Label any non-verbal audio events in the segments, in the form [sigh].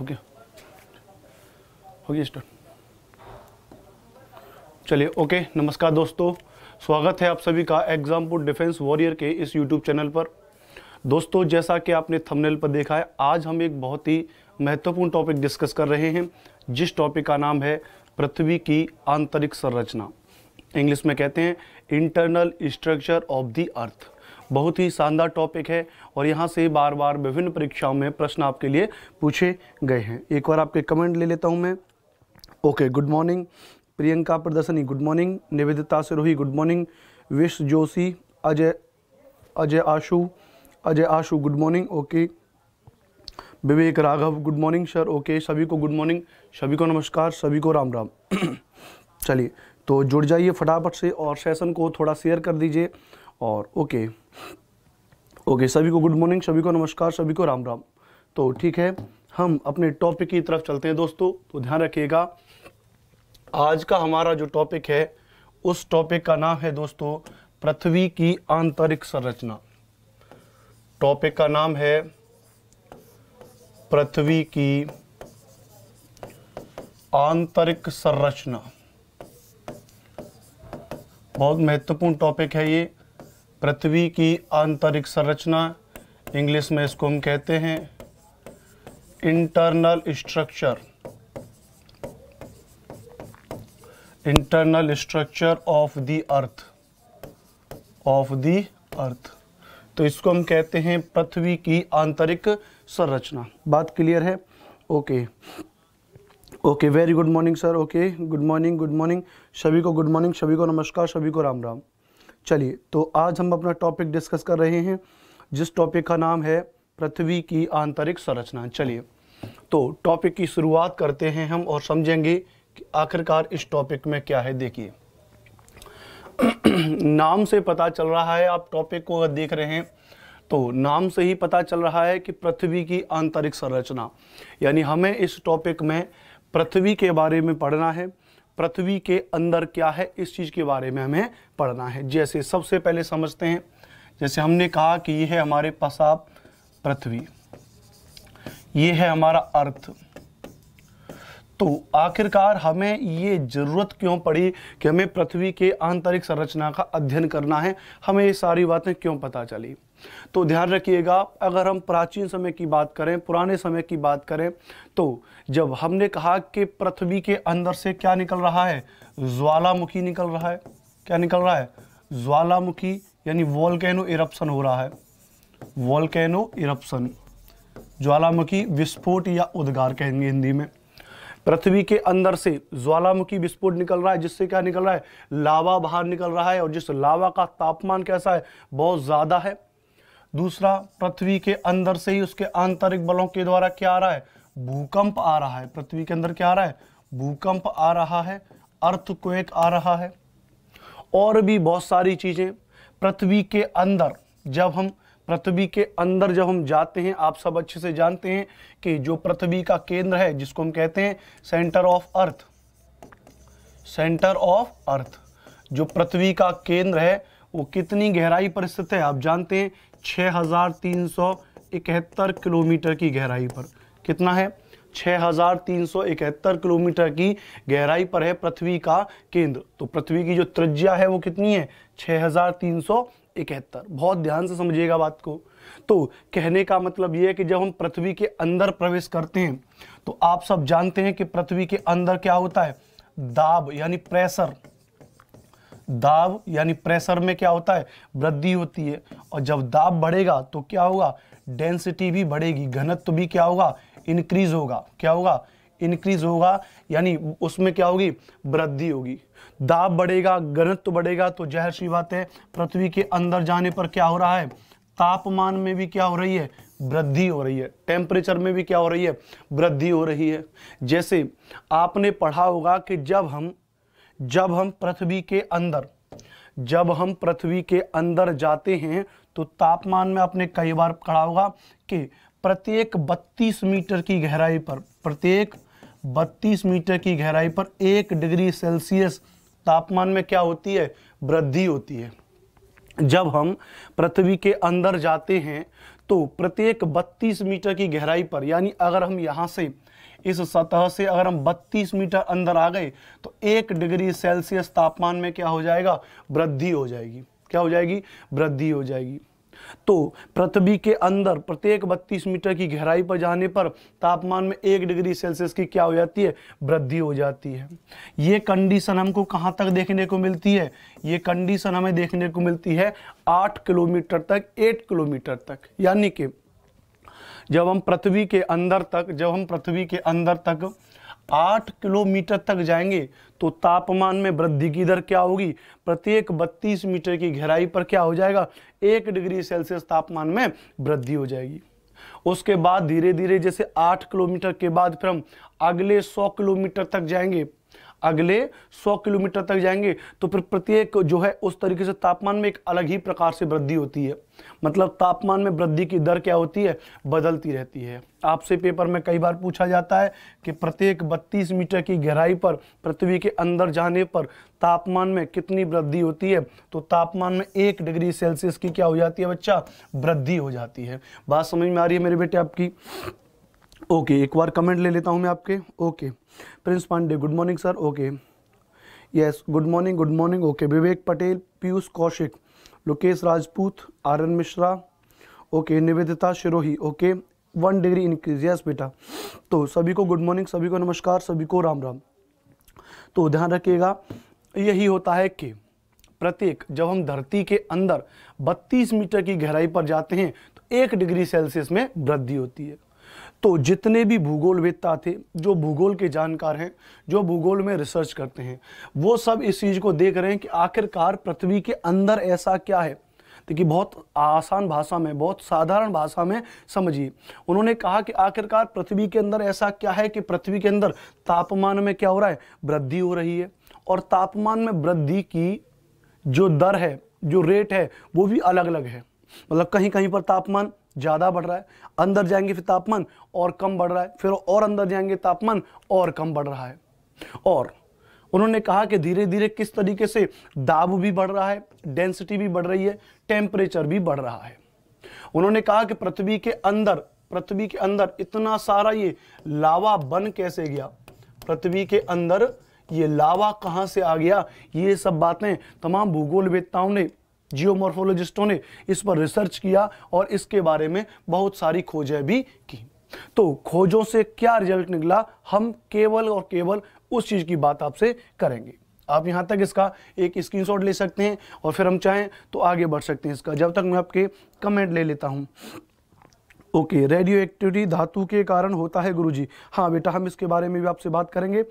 हो गया हो गया स्टार्ट चलिए ओके नमस्कार दोस्तों स्वागत है आप सभी का एग्जामपुर डिफेंस वॉरियर के इस यूट्यूब चैनल पर दोस्तों जैसा कि आपने थंबनेल पर देखा है आज हम एक बहुत ही महत्वपूर्ण टॉपिक डिस्कस कर रहे हैं जिस टॉपिक का नाम है पृथ्वी की आंतरिक संरचना इंग्लिश में कहते हैं internal structure of the earth बहुत ही शानदार टॉपिक है और यहाँ से बार बार विभिन्न परीक्षाओं में प्रश्न आपके लिए पूछे गए हैं एक बार आपके कमेंट ले लेता हूँ मैं okay good morning Priyanka Pradarshani good morning Nivedita Sirohi good morning Vishwa Joshi Ajay Ajay Ashu Ajay Ashu good morning okay Vivek Raghav good morning sir okay सभी को गुड मॉर्निंग सभी को नमस्कार सभी को राम राम [clears throat] चलिए तो जुड़ जाइए फटाफट से और सेशन को थोड़ा शेयर कर दीजिए और ओके ओके सभी को गुड मॉर्निंग सभी को नमस्कार सभी को राम राम तो ठीक है हम अपने टॉपिक की तरफ चलते हैं दोस्तों तो ध्यान रखिएगा आज का हमारा जो टॉपिक है उस टॉपिक का नाम है दोस्तों पृथ्वी की आंतरिक संरचना टॉपिक का नाम है पृथ्वी की आंतरिक संरचना बहुत महत्वपूर्ण टॉपिक है ये पृथ्वी की आंतरिक संरचना इंग्लिश में इसको हम कहते हैं internal structure internal structure of the earth of the earth तो इसको हम कहते हैं पृथ्वी की आंतरिक संरचना बात क्लियर है okay okay very good morning sir okay good morning good morning सभी को गुड मॉर्निंग सभी को नमस्कार सभी को राम राम चलिए तो आज हम अपना टॉपिक डिस्कस कर रहे हैं जिस टॉपिक का नाम है पृथ्वी की आंतरिक संरचना चलिए तो टॉपिक की शुरुआत करते हैं हम और समझेंगे कि आखिरकार इस टॉपिक में क्या है देखिए [clears throat] नाम से पता चल रहा है आप टॉपिक को अगर देख रहे हैं तो नाम से ही पता चल रहा है कि पृथ्वी की आंतरिक संरचना यानी हमें इस टॉपिक में पृथ्वी के बारे में पढ़ना है पृथ्वी के अंदर क्या है इस चीज़ के बारे में हमें पढ़ना है जैसे सबसे पहले समझते हैं जैसे हमने कहा कि यह है हमारे पसाब पृथ्वी ये है हमारा अर्थ तो आखिरकार हमें ये ज़रूरत क्यों पड़ी कि हमें पृथ्वी के आंतरिक संरचना का अध्ययन करना है हमें ये सारी बातें क्यों पता चली तो ध्यान रखिएगा अगर हम प्राचीन समय की बात करें पुराने समय की बात करें तो जब हमने कहा कि पृथ्वी के अंदर से क्या निकल रहा है ज्वालामुखी निकल रहा है क्या निकल रहा है ज्वालामुखी यानी वॉलकैनो इरप्शन हो रहा है वॉलकैनो इरप्शन ज्वालामुखी विस्फोट या उद्गार कहेंगे हिंदी में पृथ्वी के अंदर से ज्वालामुखी विस्फोट निकल रहा है जिससे क्या निकल रहा है लावा बाहर निकल रहा है और जिस लावा का तापमान कैसा है बहुत ज़्यादा है दूसरा पृथ्वी के अंदर से ही उसके आंतरिक बलों के द्वारा क्या आ रहा है भूकंप आ रहा है पृथ्वी के अंदर क्या आ रहा है भूकंप आ रहा है अर्थक्वेक आ रहा है और भी बहुत सारी चीज़ें पृथ्वी के अंदर जब हम पृथ्वी के अंदर जब हम जाते हैं आप सब अच्छे से जानते हैं कि जो पृथ्वी का केंद्र है जिसको हम कहते हैं centre of earth centre of earth जो पृथ्वी का केंद्र है वो कितनी गहराई पर स्थित है आप जानते हैं छः किलोमीटर की गहराई पर कितना है छः किलोमीटर की गहराई पर है पृथ्वी का केंद्र तो पृथ्वी की जो त्रिज्या है वो कितनी है इकहत्तर बहुत ध्यान से समझिएगा बात को तो कहने का मतलब यह है कि जब हम पृथ्वी के अंदर प्रवेश करते हैं तो आप सब जानते हैं कि पृथ्वी के अंदर क्या होता है दाब यानी प्रेशर दाब यानी प्रेशर में क्या होता है वृद्धि होती है और जब दाब बढ़ेगा तो क्या होगा डेंसिटी भी बढ़ेगी घनत्व तो भी क्या होगा इंक्रीज होगा क्या होगा इंक्रीज होगा यानी उसमें क्या होगी वृद्धि होगी दाब बढ़ेगा घनत्व बढ़ेगा तो जहर सी बात है पृथ्वी के अंदर जाने पर क्या हो रहा है तापमान में भी क्या हो रही है वृद्धि हो रही है टेम्परेचर में भी क्या हो रही है वृद्धि हो रही है जैसे आपने पढ़ा होगा कि जब हम जब हम पृथ्वी के अंदर जब हम पृथ्वी के अंदर जाते हैं तो तापमान में आपने कई बार पढ़ा होगा कि प्रत्येक 32 मीटर की गहराई पर प्रत्येक बत्तीस मीटर की गहराई पर एक डिग्री सेल्सियस तापमान में क्या होती है वृद्धि होती है जब हम पृथ्वी के अंदर जाते हैं तो प्रत्येक 32 मीटर की गहराई पर यानी अगर हम यहाँ से इस सतह से अगर हम 32 मीटर अंदर आ गए तो एक डिग्री सेल्सियस तापमान में क्या हो जाएगा वृद्धि हो जाएगी क्या हो जाएगी वृद्धि हो जाएगी तो पृथ्वी के अंदर प्रत्येक बत्तीस मीटर की गहराई पर जाने पर तापमान में एक डिग्री सेल्सियस की क्या हो जाती है वृद्धि हो जाती है ये कंडीशन हमको कहाँ तक देखने को मिलती है ये कंडीशन हमें देखने को मिलती है आठ किलोमीटर तक एट किलोमीटर तक यानी कि जब हम पृथ्वी के अंदर तक जब हम पृथ्वी के अंदर तक आठ किलोमीटर तक जाएंगे तो तापमान में वृद्धि की दर क्या होगी प्रत्येक 32 मीटर की गहराई पर क्या हो जाएगा एक डिग्री सेल्सियस तापमान में वृद्धि हो जाएगी उसके बाद धीरे धीरे जैसे आठ किलोमीटर के बाद फिर हम अगले सौ किलोमीटर तक जाएंगे अगले 100 किलोमीटर तक जाएंगे तो फिर प्रत्येक जो है उस तरीके से तापमान में एक अलग ही प्रकार से वृद्धि होती है मतलब तापमान में वृद्धि की दर क्या होती है बदलती रहती है आपसे पेपर में कई बार पूछा जाता है कि प्रत्येक 32 मीटर की गहराई पर पृथ्वी के अंदर जाने पर तापमान में कितनी वृद्धि होती है तो तापमान में एक डिग्री सेल्सियस की क्या हो जाती है बच्चा वृद्धि हो जाती है बात समझ में आ रही है मेरे बेटे आपकी ओके एक बार कमेंट ले लेता हूँ मैं आपके okay Prince Pandey good morning sir okay yes good morning good morning okay Vivek Patel Piyush Kaushik Lokesh Rajput R N Mishra okay Nivedita Shirohi okay one degree increase yes बेटा तो सभी को गुड मॉर्निंग सभी को नमस्कार सभी को राम राम तो ध्यान रखिएगा यही होता है कि प्रत्येक जब हम धरती के अंदर 32 मीटर की गहराई पर जाते हैं तो एक डिग्री सेल्सियस में वृद्धि होती है तो जितने भी भूगोलवेदता थे जो भूगोल के जानकार हैं जो भूगोल में रिसर्च करते हैं वो सब इस चीज़ को देख रहे हैं कि आखिरकार पृथ्वी के अंदर ऐसा क्या है देखिए बहुत आसान भाषा में बहुत साधारण भाषा में समझिए उन्होंने कहा कि आखिरकार पृथ्वी के अंदर ऐसा क्या है कि पृथ्वी के अंदर तापमान में क्या हो रहा है वृद्धि हो रही है और तापमान में वृद्धि की जो दर है जो रेट है वो भी अलग अलग है मतलब कहीं कहीं पर तापमान ज़्यादा बढ़ रहा है अंदर जाएंगे फिर तापमान और कम बढ़ रहा है फिर और अंदर जाएंगे तापमान और कम बढ़ रहा है और उन्होंने कहा कि धीरे धीरे किस तरीके से दाब भी बढ़ रहा है डेंसिटी भी बढ़ रही है टेम्परेचर भी बढ़ रहा है उन्होंने कहा कि पृथ्वी के अंदर पृथ्वी के अंदर इतना सारा ये लावा बन कैसे गया पृथ्वी के अंदर ये लावा कहाँ से आ गया ये सब बातें तमाम भूगोल ने जियोमोर्फोलॉजिस्टों ने इस पर रिसर्च किया और इसके बारे में बहुत सारी खोजें भी की तो खोजों से क्या रिजल्ट निकला हम केवल और केवल उस चीज़ की बात आपसे करेंगे आप यहां तक इसका एक स्क्रीनशॉट ले सकते हैं और फिर हम चाहें तो आगे बढ़ सकते हैं इसका जब तक मैं आपके कमेंट ले लेता हूं ओके रेडियो एक्टिविटी धातु के कारण होता है गुरुजी हाँ बेटा हम इसके बारे में भी आपसे बात करेंगे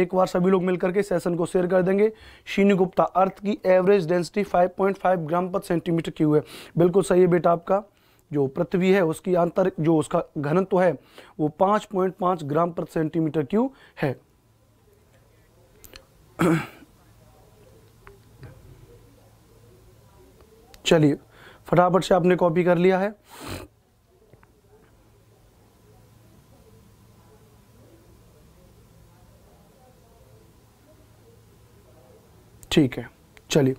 एक बार सभी लोग मिलकर के सेशन को शेयर कर देंगे शीनी गुप्ता अर्थ की एवरेज डेंसिटी 5.5 ग्राम पर सेंटीमीटर क्यूब है बिल्कुल सही है बेटा आपका जो पृथ्वी है उसकी आंतर जो उसका घनत्व तो है वो 5.5 ग्राम पर सेंटीमीटर क्यू है [clears throat] चलिए फटाफट से आपने कॉपी कर लिया है ठीक है चलिए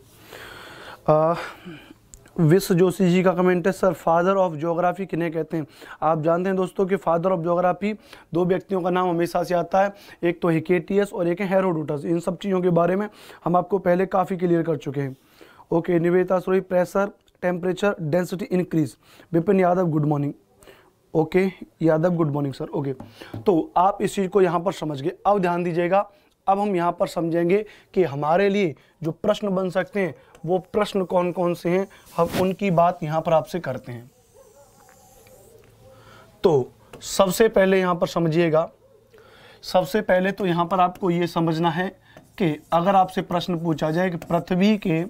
विश्व जोशी जी का कमेंट है सर फादर ऑफ जोग्राफी किन्हें कहते हैं आप जानते हैं दोस्तों कि फादर ऑफ जोग्राफी दो व्यक्तियों का नाम हमेशा से आता है एक तो हिकेटियस और एक है हेरोडोटस इन सब चीज़ों के बारे में हम आपको पहले काफ़ी क्लियर कर चुके हैं ओके निवेदा सोई pressure temperature density increase Vipin Yadav good morning okay Yadav good morning sir okay तो आप इस चीज़ को यहाँ पर समझ गए अब ध्यान दीजिएगा अब हम यहाँ पर समझेंगे कि हमारे लिए जो प्रश्न बन सकते हैं वो प्रश्न कौन कौन से हैं हम उनकी बात यहाँ पर आपसे करते हैं तो सबसे पहले यहाँ पर समझिएगा सबसे पहले तो यहाँ पर आपको ये समझना है कि अगर आपसे प्रश्न पूछा जाए कि पृथ्वी के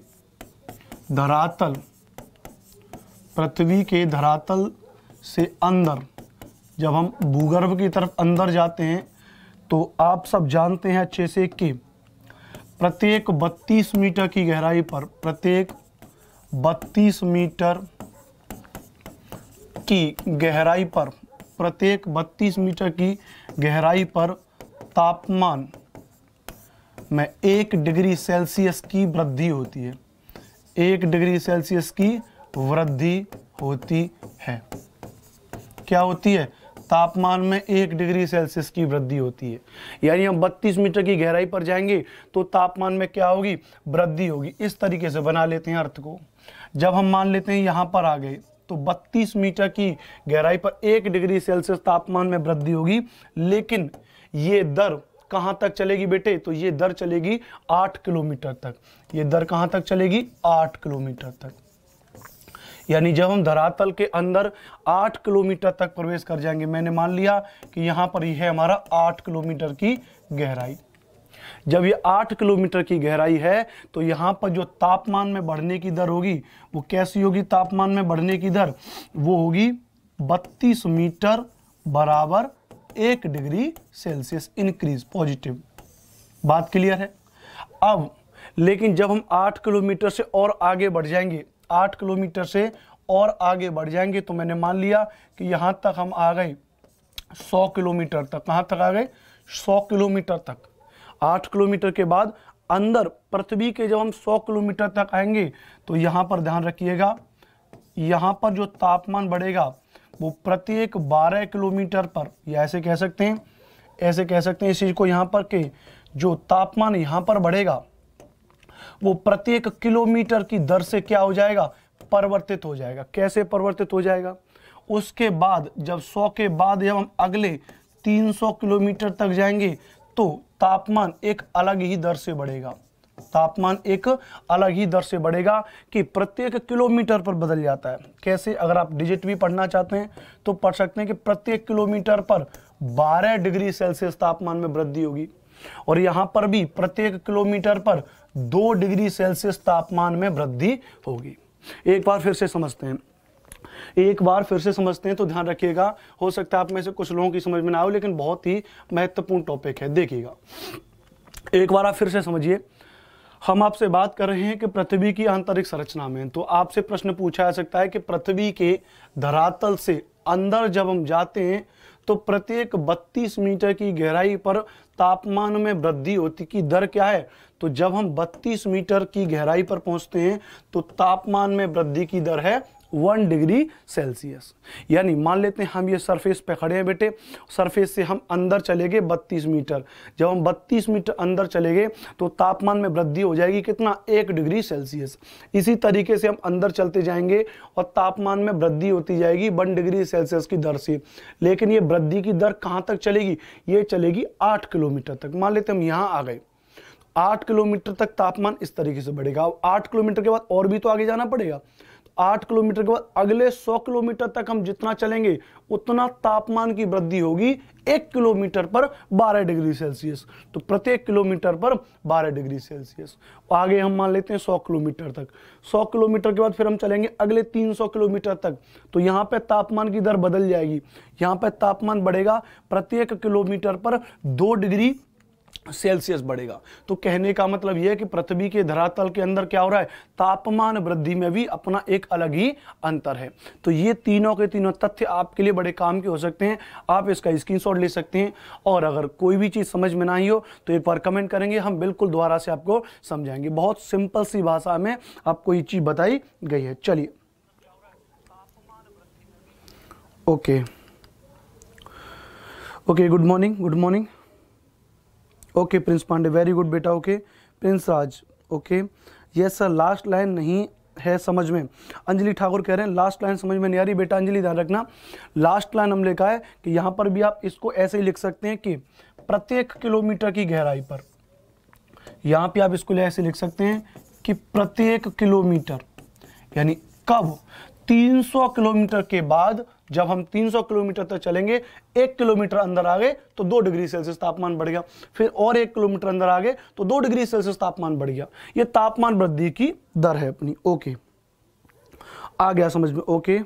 धरातल पृथ्वी के धरातल से अंदर जब हम भूगर्भ की तरफ अंदर जाते हैं तो आप सब जानते हैं अच्छे से कि प्रत्येक 32 मीटर की गहराई पर प्रत्येक 32 मीटर की गहराई पर प्रत्येक 32 मीटर की गहराई पर तापमान में एक डिग्री सेल्सियस की वृद्धि होती है एक डिग्री सेल्सियस की वृद्धि होती है क्या होती है तापमान में एक डिग्री सेल्सियस की वृद्धि होती है यानी हम 32 मीटर की गहराई पर जाएंगे तो तापमान में क्या होगी वृद्धि होगी इस तरीके से बना लेते हैं अर्थ को जब हम मान लेते हैं यहाँ पर आ गए तो 32 मीटर की गहराई पर एक डिग्री सेल्सियस तापमान में वृद्धि होगी लेकिन ये दर कहाँ तक चलेगी बेटे तो ये दर चलेगी आठ किलोमीटर तक ये दर कहाँ तक चलेगी आठ किलोमीटर तक यानी जब हम धरातल के अंदर आठ किलोमीटर तक प्रवेश कर जाएंगे मैंने मान लिया कि यहाँ पर यह है हमारा आठ किलोमीटर की गहराई जब ये आठ किलोमीटर की गहराई है तो यहाँ पर जो तापमान में बढ़ने की दर होगी वो कैसी होगी तापमान में बढ़ने की दर वो होगी बत्तीस मीटर बराबर एक डिग्री सेल्सियस इंक्रीज पॉजिटिव बात क्लियर है अब लेकिन जब हम आठ किलोमीटर से और आगे बढ़ जाएंगे आठ किलोमीटर से और आगे बढ़ जाएंगे तो मैंने मान लिया कि यहाँ तक हम आ गए सौ किलोमीटर तक कहाँ तक आ गए सौ किलोमीटर तक आठ किलोमीटर के बाद अंदर पृथ्वी के जब हम सौ किलोमीटर तक आएंगे तो यहाँ पर ध्यान रखिएगा यहाँ पर जो तापमान बढ़ेगा वो प्रत्येक बारह किलोमीटर पर या ऐसे कह सकते हैं ऐसे कह सकते हैं इस चीज़ को यहाँ पर के जो तापमान यहाँ पर बढ़ेगा वो प्रत्येक किलोमीटर की दर से क्या हो जाएगा परिवर्तित हो जाएगा कैसे परिवर्तित हो जाएगा उसके बाद जब 100 के बाद जब हम अगले 300 किलोमीटर तक जाएंगे तो तापमान एक अलग ही दर से बढ़ेगा तापमान एक अलग ही दर से बढ़ेगा कि प्रत्येक किलोमीटर पर बदल जाता है कैसे अगर आप डिजिट भी पढ़ना चाहते हैं तो पढ़ सकते हैं कि प्रत्येक किलोमीटर पर 12 डिग्री सेल्सियस तापमान में वृद्धि होगी और यहां पर भी प्रत्येक किलोमीटर पर दो डिग्री सेल्सियस तापमान में वृद्धि होगी एक बार फिर से समझते हैं एक बार फिर से समझते हैं तो ध्यान रखिएगा हो सकता है आप में से कुछ लोगों की समझ में ना हो लेकिन बहुत ही महत्वपूर्ण टॉपिक है देखिएगा एक बार आप फिर से समझिए हम आपसे बात कर रहे हैं कि पृथ्वी की आंतरिक संरचना में तो आपसे प्रश्न पूछा जा सकता है कि पृथ्वी के धरातल से अंदर जब हम जाते हैं तो प्रत्येक 32 मीटर की गहराई पर तापमान में वृद्धि होती की दर क्या है तो जब हम 32 मीटर की गहराई पर पहुंचते हैं तो तापमान में वृद्धि की दर है वन डिग्री सेल्सियस यानी मान लेते हैं हम ये सरफेस पे खड़े हैं बेटे सरफेस से हम अंदर चले गए बत्तीस मीटर जब हम बत्तीस मीटर अंदर चले गए तो तापमान में वृद्धि हो जाएगी कितना एक डिग्री सेल्सियस इसी तरीके से हम अंदर चलते जाएंगे और तापमान में वृद्धि होती जाएगी वन डिग्री सेल्सियस की दर से लेकिन ये वृद्धि की दर कहाँ तक चलेगी ये चलेगी आठ किलोमीटर तक मान लेते हम यहाँ आ गए आठ किलोमीटर तक तापमान इस तरीके से बढ़ेगा अब आठ किलोमीटर के बाद और भी तो आगे जाना पड़ेगा आठ किलोमीटर के बाद अगले सौ किलोमीटर तक हम जितना चलेंगे उतना तापमान की वृद्धि होगी एक किलोमीटर पर बारह डिग्री सेल्सियस तो प्रत्येक किलोमीटर पर बारह डिग्री सेल्सियस आगे हम मान लेते हैं सौ किलोमीटर तक सौ किलोमीटर के बाद फिर हम चलेंगे अगले तीन सौ किलोमीटर तक तो यहाँ पर तापमान की दर बदल जाएगी यहाँ पर तापमान बढ़ेगा प्रत्येक किलोमीटर पर दो डिग्री सेल्सियस बढ़ेगा तो कहने का मतलब यह है कि पृथ्वी के धरातल के अंदर क्या हो रहा है तापमान वृद्धि में भी अपना एक अलग ही अंतर है तो ये तीनों के तीनों तथ्य आपके लिए बड़े काम के हो सकते हैं आप इसका स्क्रीनशॉट ले सकते हैं और अगर कोई भी चीज़ समझ में ना ही हो तो एक बार कमेंट करेंगे हम बिल्कुल दोबारा से आपको समझाएंगे बहुत सिंपल सी भाषा में आपको ये चीज़ बताई गई है चलिए okay okay good morning good morning okay Prince Pandey very good बेटा okay Prince Raj okay yes sir last line नहीं है समझ में अंजलि ठाकुर कह रहे हैं लास्ट लाइन समझ में नहीं आ रही बेटा अंजलि ध्यान रखना लास्ट लाइन हम कहा है कि यहाँ पर भी आप इसको ऐसे ही लिख सकते हैं कि प्रत्येक किलोमीटर की गहराई पर यहाँ पे आप इसको ऐसे लिख सकते हैं कि प्रत्येक किलोमीटर यानी कब 300 किलोमीटर के बाद जब हम 300 किलोमीटर तक चलेंगे एक किलोमीटर अंदर आ गए तो दो डिग्री सेल्सियस तापमान बढ़ गया फिर और एक किलोमीटर अंदर आ गए तो दो डिग्री सेल्सियस तापमान बढ़ गया ये तापमान वृद्धि की दर है अपनी ओके आ गया समझ में ओके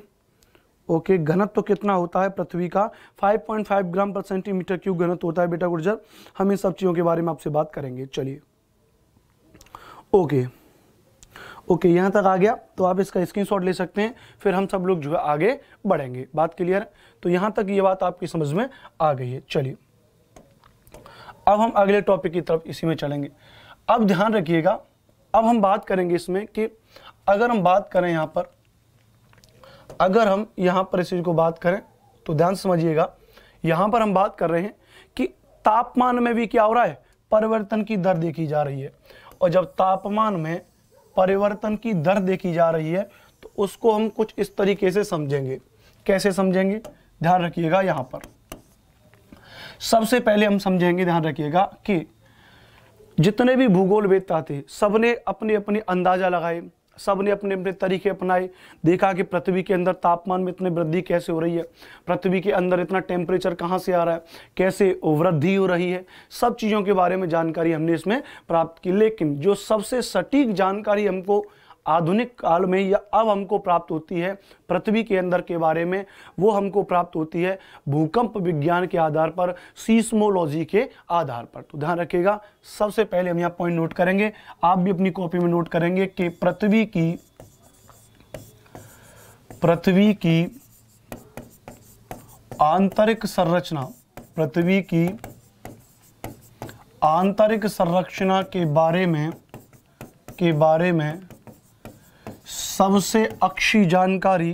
ओके घनत्व तो कितना होता है पृथ्वी का 5.5 ग्राम पर सेंटीमीटर क्यूब घनत्व होता है बेटा गुर्जर हम इन सब चीज़ों के बारे में आपसे बात करेंगे चलिए ओके okay. ओके यहाँ तक आ गया तो आप इसका स्क्रीनशॉट ले सकते हैं फिर हम सब लोग जो है आगे बढ़ेंगे बात क्लियर है तो यहाँ तक ये बात आपकी समझ में आ गई है चलिए अब हम अगले टॉपिक की तरफ इसी में चलेंगे अब ध्यान रखिएगा अब हम बात करेंगे इसमें कि अगर हम बात करें यहाँ पर अगर हम यहाँ पर इस चीज़ को बात करें तो ध्यान समझिएगा यहाँ पर हम बात कर रहे हैं कि तापमान में भी क्या हो रहा है परिवर्तन की दर देखी जा रही है और जब तापमान में परिवर्तन की दर देखी जा रही है तो उसको हम कुछ इस तरीके से समझेंगे कैसे समझेंगे ध्यान रखिएगा यहां पर सबसे पहले हम समझेंगे ध्यान रखिएगा कि जितने भी भूगोल वेदता थे सबने अपने अपने अंदाजा लगाए सब ने अपने अपने तरीके अपनाए देखा कि पृथ्वी के अंदर तापमान में इतनी वृद्धि कैसे हो रही है पृथ्वी के अंदर इतना टेम्परेचर कहाँ से आ रहा है कैसे वृद्धि हो रही है सब चीज़ों के बारे में जानकारी हमने इसमें प्राप्त की लेकिन जो सबसे सटीक जानकारी हमको आधुनिक काल में या अब हमको प्राप्त होती है पृथ्वी के अंदर के बारे में वो हमको प्राप्त होती है भूकंप विज्ञान के आधार पर सीस्मोलॉजी के आधार पर तो ध्यान रखिएगा सबसे पहले हम यहाँ पॉइंट नोट करेंगे आप भी अपनी कॉपी में नोट करेंगे कि पृथ्वी की पृथ्वी की आंतरिक संरचना पृथ्वी की आंतरिक संरचना के बारे में के बारे में सबसे अच्छी जानकारी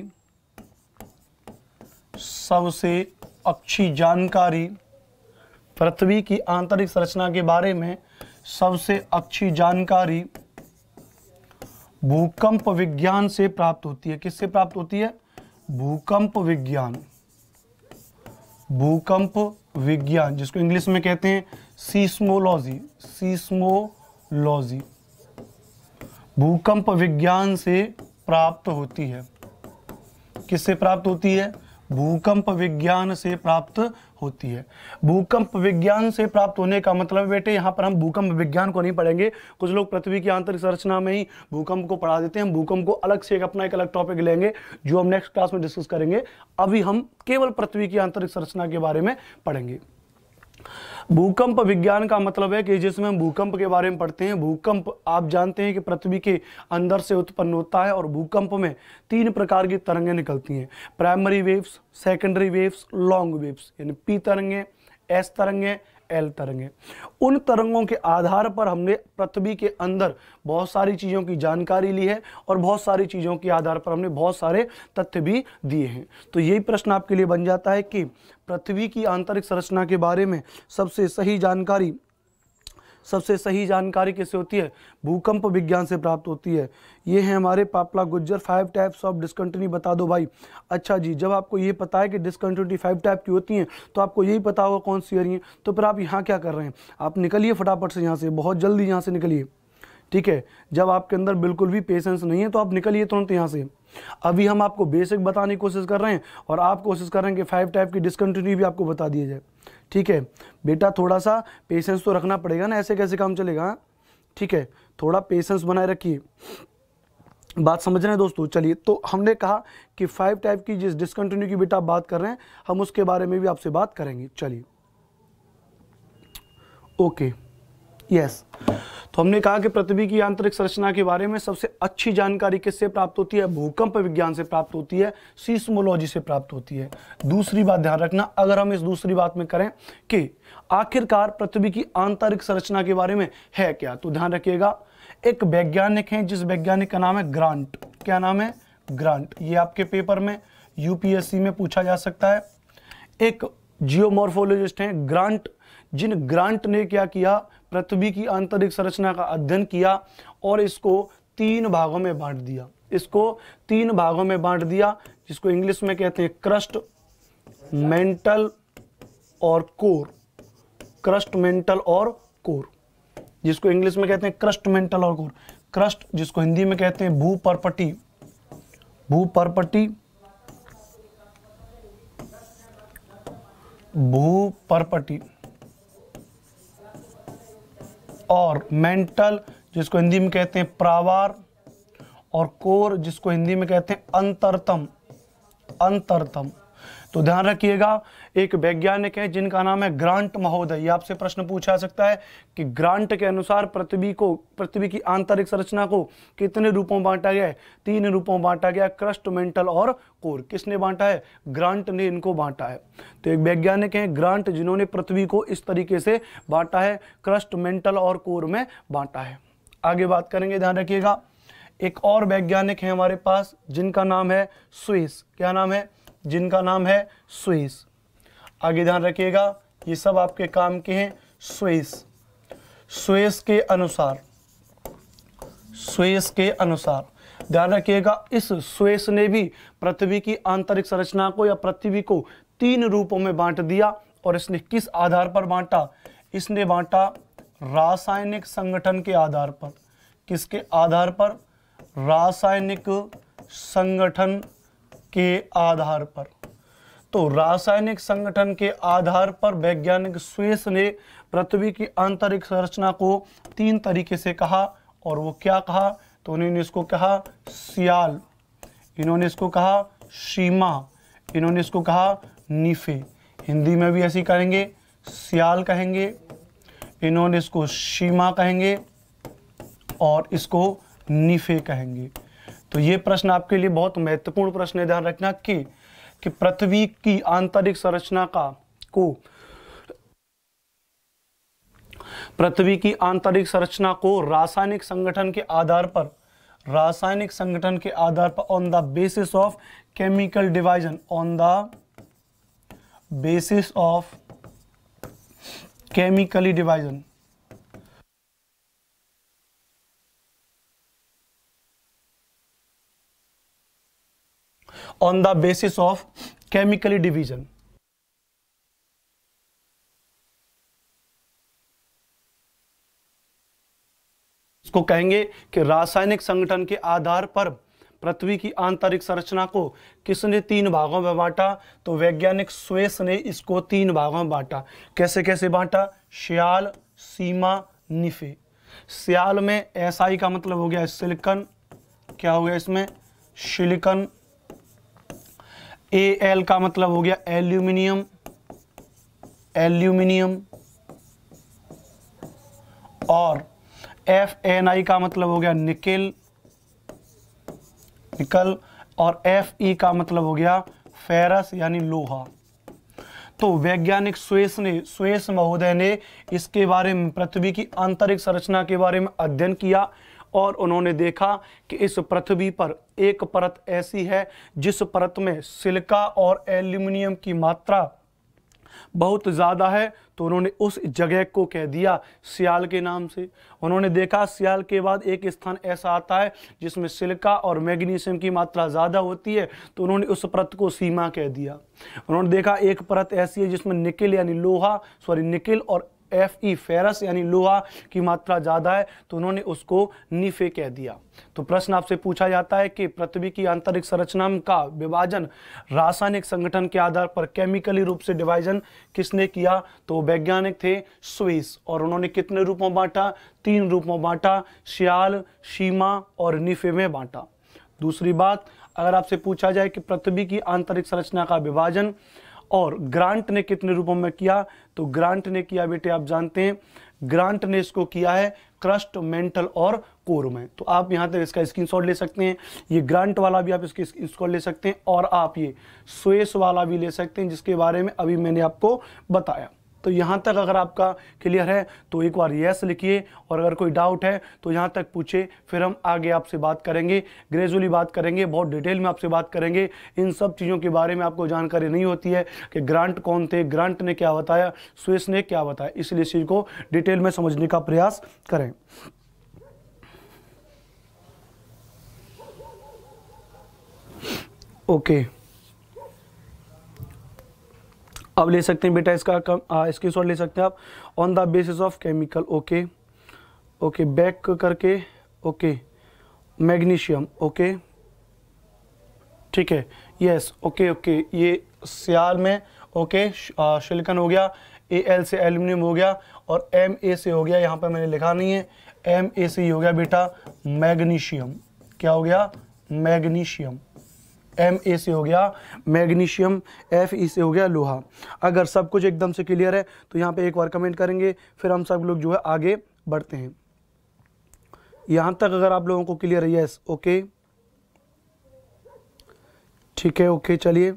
सबसे अच्छी जानकारी पृथ्वी की आंतरिक संरचना के बारे में सबसे अच्छी जानकारी भूकंप विज्ञान से प्राप्त होती है किससे प्राप्त होती है भूकंप विज्ञान भूकंप विज्ञान जिसको इंग्लिश में कहते हैं सीस्मोलॉजी सीस्मोलॉजी भूकंप विज्ञान से प्राप्त होती है किससे प्राप्त होती है भूकंप विज्ञान से प्राप्त होती है भूकंप विज्ञान से प्राप्त होने का मतलब बेटे यहाँ पर हम भूकंप विज्ञान को नहीं पढ़ेंगे कुछ लोग पृथ्वी की आंतरिक संरचना में ही भूकंप को पढ़ा देते हैं भूकंप को अलग से एक अपना एक अलग टॉपिक लेंगे जो हम नेक्स्ट क्लास में डिस्कस करेंगे अभी हम केवल पृथ्वी की आंतरिक संरचना के बारे में पढ़ेंगे भूकंप विज्ञान का मतलब है कि जिसमें हम भूकंप के बारे में पढ़ते हैं भूकंप आप जानते हैं कि पृथ्वी के अंदर से उत्पन्न होता है और भूकंप में तीन प्रकार की तरंगें निकलती हैं primary waves secondary waves long waves यानी पी तरंगें एस तरंगें एल तरंगें उन तरंगों के आधार पर हमने पृथ्वी के अंदर बहुत सारी चीज़ों की जानकारी ली है और बहुत सारी चीज़ों के आधार पर हमने बहुत सारे तथ्य भी दिए हैं तो यही प्रश्न आपके लिए बन जाता है कि पृथ्वी की आंतरिक संरचना के बारे में सबसे सही जानकारी सबसे सही जानकारी किससे होती है भूकंप विज्ञान से प्राप्त होती है ये है हमारे Papla Gujjar five types of discontinue बता दो भाई अच्छा जी जब आपको ये पता है कि डिस्कंटिन्यूटी फाइव टाइप की होती हैं तो आपको यही पता होगा कौन सी हरी हैं तो फिर आप यहाँ क्या कर रहे हैं आप निकलिए फटाफट से यहाँ से बहुत जल्दी यहाँ से निकलिए ठीक है जब आपके अंदर बिल्कुल भी पेशेंस नहीं है तो आप निकलिए तुरंत यहाँ से अभी हम आपको बेसिक बताने की कोशिश कर रहे हैं और आप कोशिश कर रहे हैं कि फाइव टाइप की डिस्कंटिन्यू भी आपको बता दिया जाए ठीक है बेटा थोड़ा सा पेशेंस तो रखना पड़ेगा ना ऐसे कैसे काम चलेगा हाँ? ठीक है थोड़ा पेशेंस बनाए रखिए बात समझ रहे हैं दोस्तों चलिए तो हमने कहा कि फाइव टाइप की जिस डिसकंटिन्यू की बेटा बात कर रहे हैं हम उसके बारे में भी आपसे बात करेंगे चलिए ओके okay. यस तो हमने कहा कि पृथ्वी की आंतरिक संरचना के बारे में सबसे अच्छी जानकारी किससे प्राप्त होती है भूकंप विज्ञान से प्राप्त होती है सीस्मोलॉजी से प्राप्त होती है दूसरी बात ध्यान रखना अगर हम इस दूसरी बात में करें कि आखिरकार पृथ्वी की आंतरिक संरचना के बारे में है क्या तो ध्यान रखिएगा एक वैज्ञानिक है जिस वैज्ञानिक का नाम है ग्रांट क्या नाम है ग्रांट ये आपके पेपर में यूपीएससी में पूछा जा सकता है एक जियोमॉर्फोलॉजिस्ट है ग्रांट जिन ग्रांट ने क्या किया पृथ्वी की आंतरिक संरचना का अध्ययन किया और इसको तीन भागों में बांट दिया इसको तीन भागों में बांट दिया जिसको इंग्लिश में कहते हैं क्रस्ट मेंटल और कोर क्रस्ट मेंटल और कोर जिसको इंग्लिश में कहते हैं क्रस्ट मेंटल और कोर क्रस्ट जिसको हिंदी में कहते हैं भू परपटी भू परपटी भू परपटी और मेंटल जिसको हिंदी में कहते हैं प्रावार और कोर जिसको हिंदी में कहते हैं अंतरतम अंतरतम तो ध्यान रखिएगा एक वैज्ञानिक है जिनका नाम है ग्रांट महोदय ये आपसे प्रश्न पूछा सकता है कि ग्रांट के अनुसार पृथ्वी को पृथ्वी की आंतरिक संरचना को कितने रूपों बांटा गया है तीन रूपों बांटा गया क्रस्ट मेंटल और कोर किसने बांटा है ग्रांट ने इनको बांटा है तो एक वैज्ञानिक है ग्रांट जिन्होंने पृथ्वी को इस तरीके से बांटा है क्रस्ट मेंटल और कोर में बांटा है आगे बात करेंगे ध्यान रखिएगा एक और वैज्ञानिक है हमारे पास जिनका नाम है स्विस क्या नाम है जिनका नाम है स्विस आगे ध्यान रखिएगा ये सब आपके काम के हैं स्वेस स्वेस के अनुसार स्वेस के अनुसार ध्यान रखिएगा इस स्वेस ने भी पृथ्वी की आंतरिक संरचना को या पृथ्वी को तीन रूपों में बांट दिया और इसने किस आधार पर बांटा इसने बांटा रासायनिक संगठन के आधार पर किसके आधार पर रासायनिक संगठन के आधार पर तो रासायनिक संगठन के आधार पर वैज्ञानिक स्वेस ने पृथ्वी की आंतरिक संरचना को तीन तरीके से कहा और वो क्या कहा तो उन्होंने इसको कहा सियाल इन्होंने इसको कहा सीमा इन्होंने इसको कहा नीफे हिंदी में भी ऐसी कहेंगे सियाल कहेंगे इन्होंने इसको सीमा कहेंगे और इसको नीफे कहेंगे तो ये प्रश्न आपके लिए बहुत महत्वपूर्ण प्रश्न है ध्यान रखना कि कि पृथ्वी की आंतरिक संरचना का को पृथ्वी की आंतरिक संरचना को रासायनिक संगठन के आधार पर रासायनिक संगठन के आधार पर on the basis of chemical division on the basis of chemically division on the basis of chemically division इसको कहेंगे कि रासायनिक संगठन के आधार पर पृथ्वी की आंतरिक संरचना को किसने तीन भागों में बांटा तो वैज्ञानिक स्वेस ने इसको तीन भागों में बांटा कैसे कैसे बांटा श्याल सीमा निफे श्याल में एसआई का मतलब हो गया सिलिकन क्या हो गया इसमें सिलिकन ए एल का मतलब हो गया एल्यूमिनियम एल्यूमिनियम और एफ एन आई का मतलब हो गया निकल निकल और एफ ई e का मतलब हो गया फेरस यानी लोहा तो वैज्ञानिक स्वेस ने स्वेस महोदय ने इसके बारे में पृथ्वी की आंतरिक संरचना के बारे में अध्ययन किया और उन्होंने देखा कि इस पृथ्वी पर एक परत ऐसी है जिस परत में सिलिका और एल्यूमिनियम की मात्रा बहुत ज़्यादा है तो उन्होंने उस जगह को कह दिया सियाल के नाम से उन्होंने देखा सियाल के बाद एक स्थान ऐसा आता है जिसमें सिलिका और मैग्नीशियम की मात्रा ज़्यादा होती है तो उन्होंने उस परत को सीमा कह दिया उन्होंने देखा एक परत ऐसी है जिसमें निकिल यानी लोहा सॉरी निकिल और एफ ई फेरस यानी लोहा की मात्रा ज़्यादा है तो उन्होंने उसको निफे कह दिया तो प्रश्न आपसे पूछा जाता है कि पृथ्वी की आंतरिक संरचना का विभाजन रासायनिक संगठन के आधार पर केमिकली रूप से डिवाइजन किसने किया तो वैज्ञानिक थे स्विस और उन्होंने कितने रूपों बांटा तीन रूपों बांटा श्याल सीमा और निफे में बांटा दूसरी बात अगर आपसे पूछा जाए कि पृथ्वी की आंतरिक संरचना का विभाजन और ग्रांट ने कितने रूपों में किया तो ग्रांट ने किया बेटे आप जानते हैं ग्रांट ने इसको किया है क्रस्ट मेंटल और कोर में तो आप यहां तक इसका स्क्रीनशॉट ले सकते हैं ये ग्रांट वाला भी आप इसके स्क्रीनशॉट ले सकते हैं और आप ये स्वेस वाला भी ले सकते हैं जिसके बारे में अभी मैंने आपको बताया तो यहाँ तक अगर आपका क्लियर है तो एक बार येस लिखिए और अगर कोई डाउट है तो यहाँ तक पूछे फिर हम आगे आपसे बात करेंगे ग्रेजुअली बात करेंगे बहुत डिटेल में आपसे बात करेंगे इन सब चीज़ों के बारे में आपको जानकारी नहीं होती है कि ग्रांट कौन थे ग्रांट ने क्या बताया स्विस ने क्या बताया इसलिए इस चीज़ को डिटेल में समझने का प्रयास करें ओके okay. अब ले सकते हैं बेटा इसका स्क्रीन शॉट ले सकते हैं आप on the basis of chemical okay okay back करके ओके मैग्नीशियम ओके ठीक है यस ओके ओके ये सियाल में ओके शिलकन हो गया ए एल से एल्यूमिनियम हो गया और एम ए से हो गया यहाँ पर मैंने लिखा नहीं है एम ए से ही हो गया बेटा मैग्नीशियम क्या हो गया मैग्नीशियम एम ए से हो गया मैग्नीशियम एफ ई से हो गया लोहा अगर सब कुछ एकदम से क्लियर है तो यहाँ पे एक बार कमेंट करेंगे फिर हम सब लोग जो है आगे बढ़ते हैं यहाँ तक अगर आप लोगों को क्लियर है यस ओके ठीक है ओके चलिए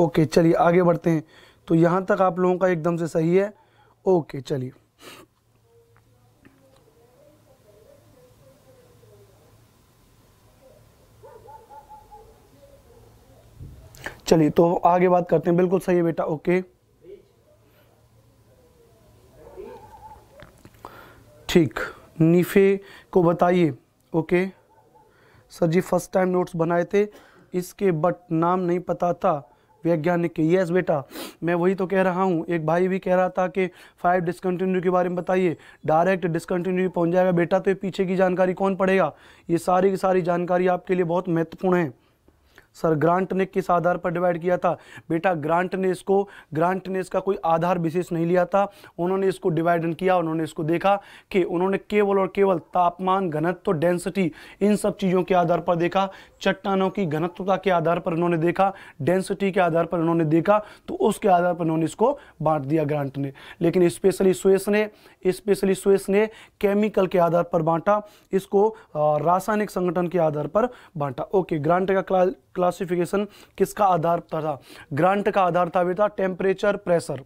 ओके चलिए आगे बढ़ते हैं तो यहाँ तक आप लोगों का एकदम से सही है ओके चलिए चलिए तो आगे बात करते हैं बिल्कुल सही है बेटा ओके ठीक नीफे को बताइए okay sir ji first time notes बनाए थे इसके बट नाम नहीं पता था वैज्ञानिक के यस बेटा मैं वही तो कह रहा हूँ एक भाई भी कह रहा था कि फाइव डिसकंटिन्यू के बारे में बताइए डायरेक्ट डिसकंटिन्यू पहुँच जाएगा बेटा तो ये पीछे की जानकारी कौन पड़ेगा ये सारी की सारी जानकारी आपके लिए बहुत महत्वपूर्ण है सर ग्रांट ने किस आधार पर डिवाइड किया था बेटा ग्रांट ने इसको ग्रांट ने इसका कोई आधार विशेष नहीं लिया था उन्होंने इसको डिवाइड किया उन्होंने इसको देखा कि उन्होंने केवल और केवल तापमान घनत्व डेंसिटी इन सब चीज़ों के आधार पर देखा चट्टानों की घनत्वता के आधार पर उन्होंने देखा डेंसिटी के आधार पर उन्होंने देखा तो उसके आधार पर उन्होंने इसको बांट दिया ग्रांट ने लेकिन स्पेशली स्वेस ने स्पेशली स्वेस ने केमिकल के आधार पर बांटा इसको रासायनिक संगठन के आधार पर बांटा ओके ग्रांट का क्लास क्लासिफिकेशन किसका आधार पर था ग्रांट का आधार था बेटा टेम्परेचर प्रेशर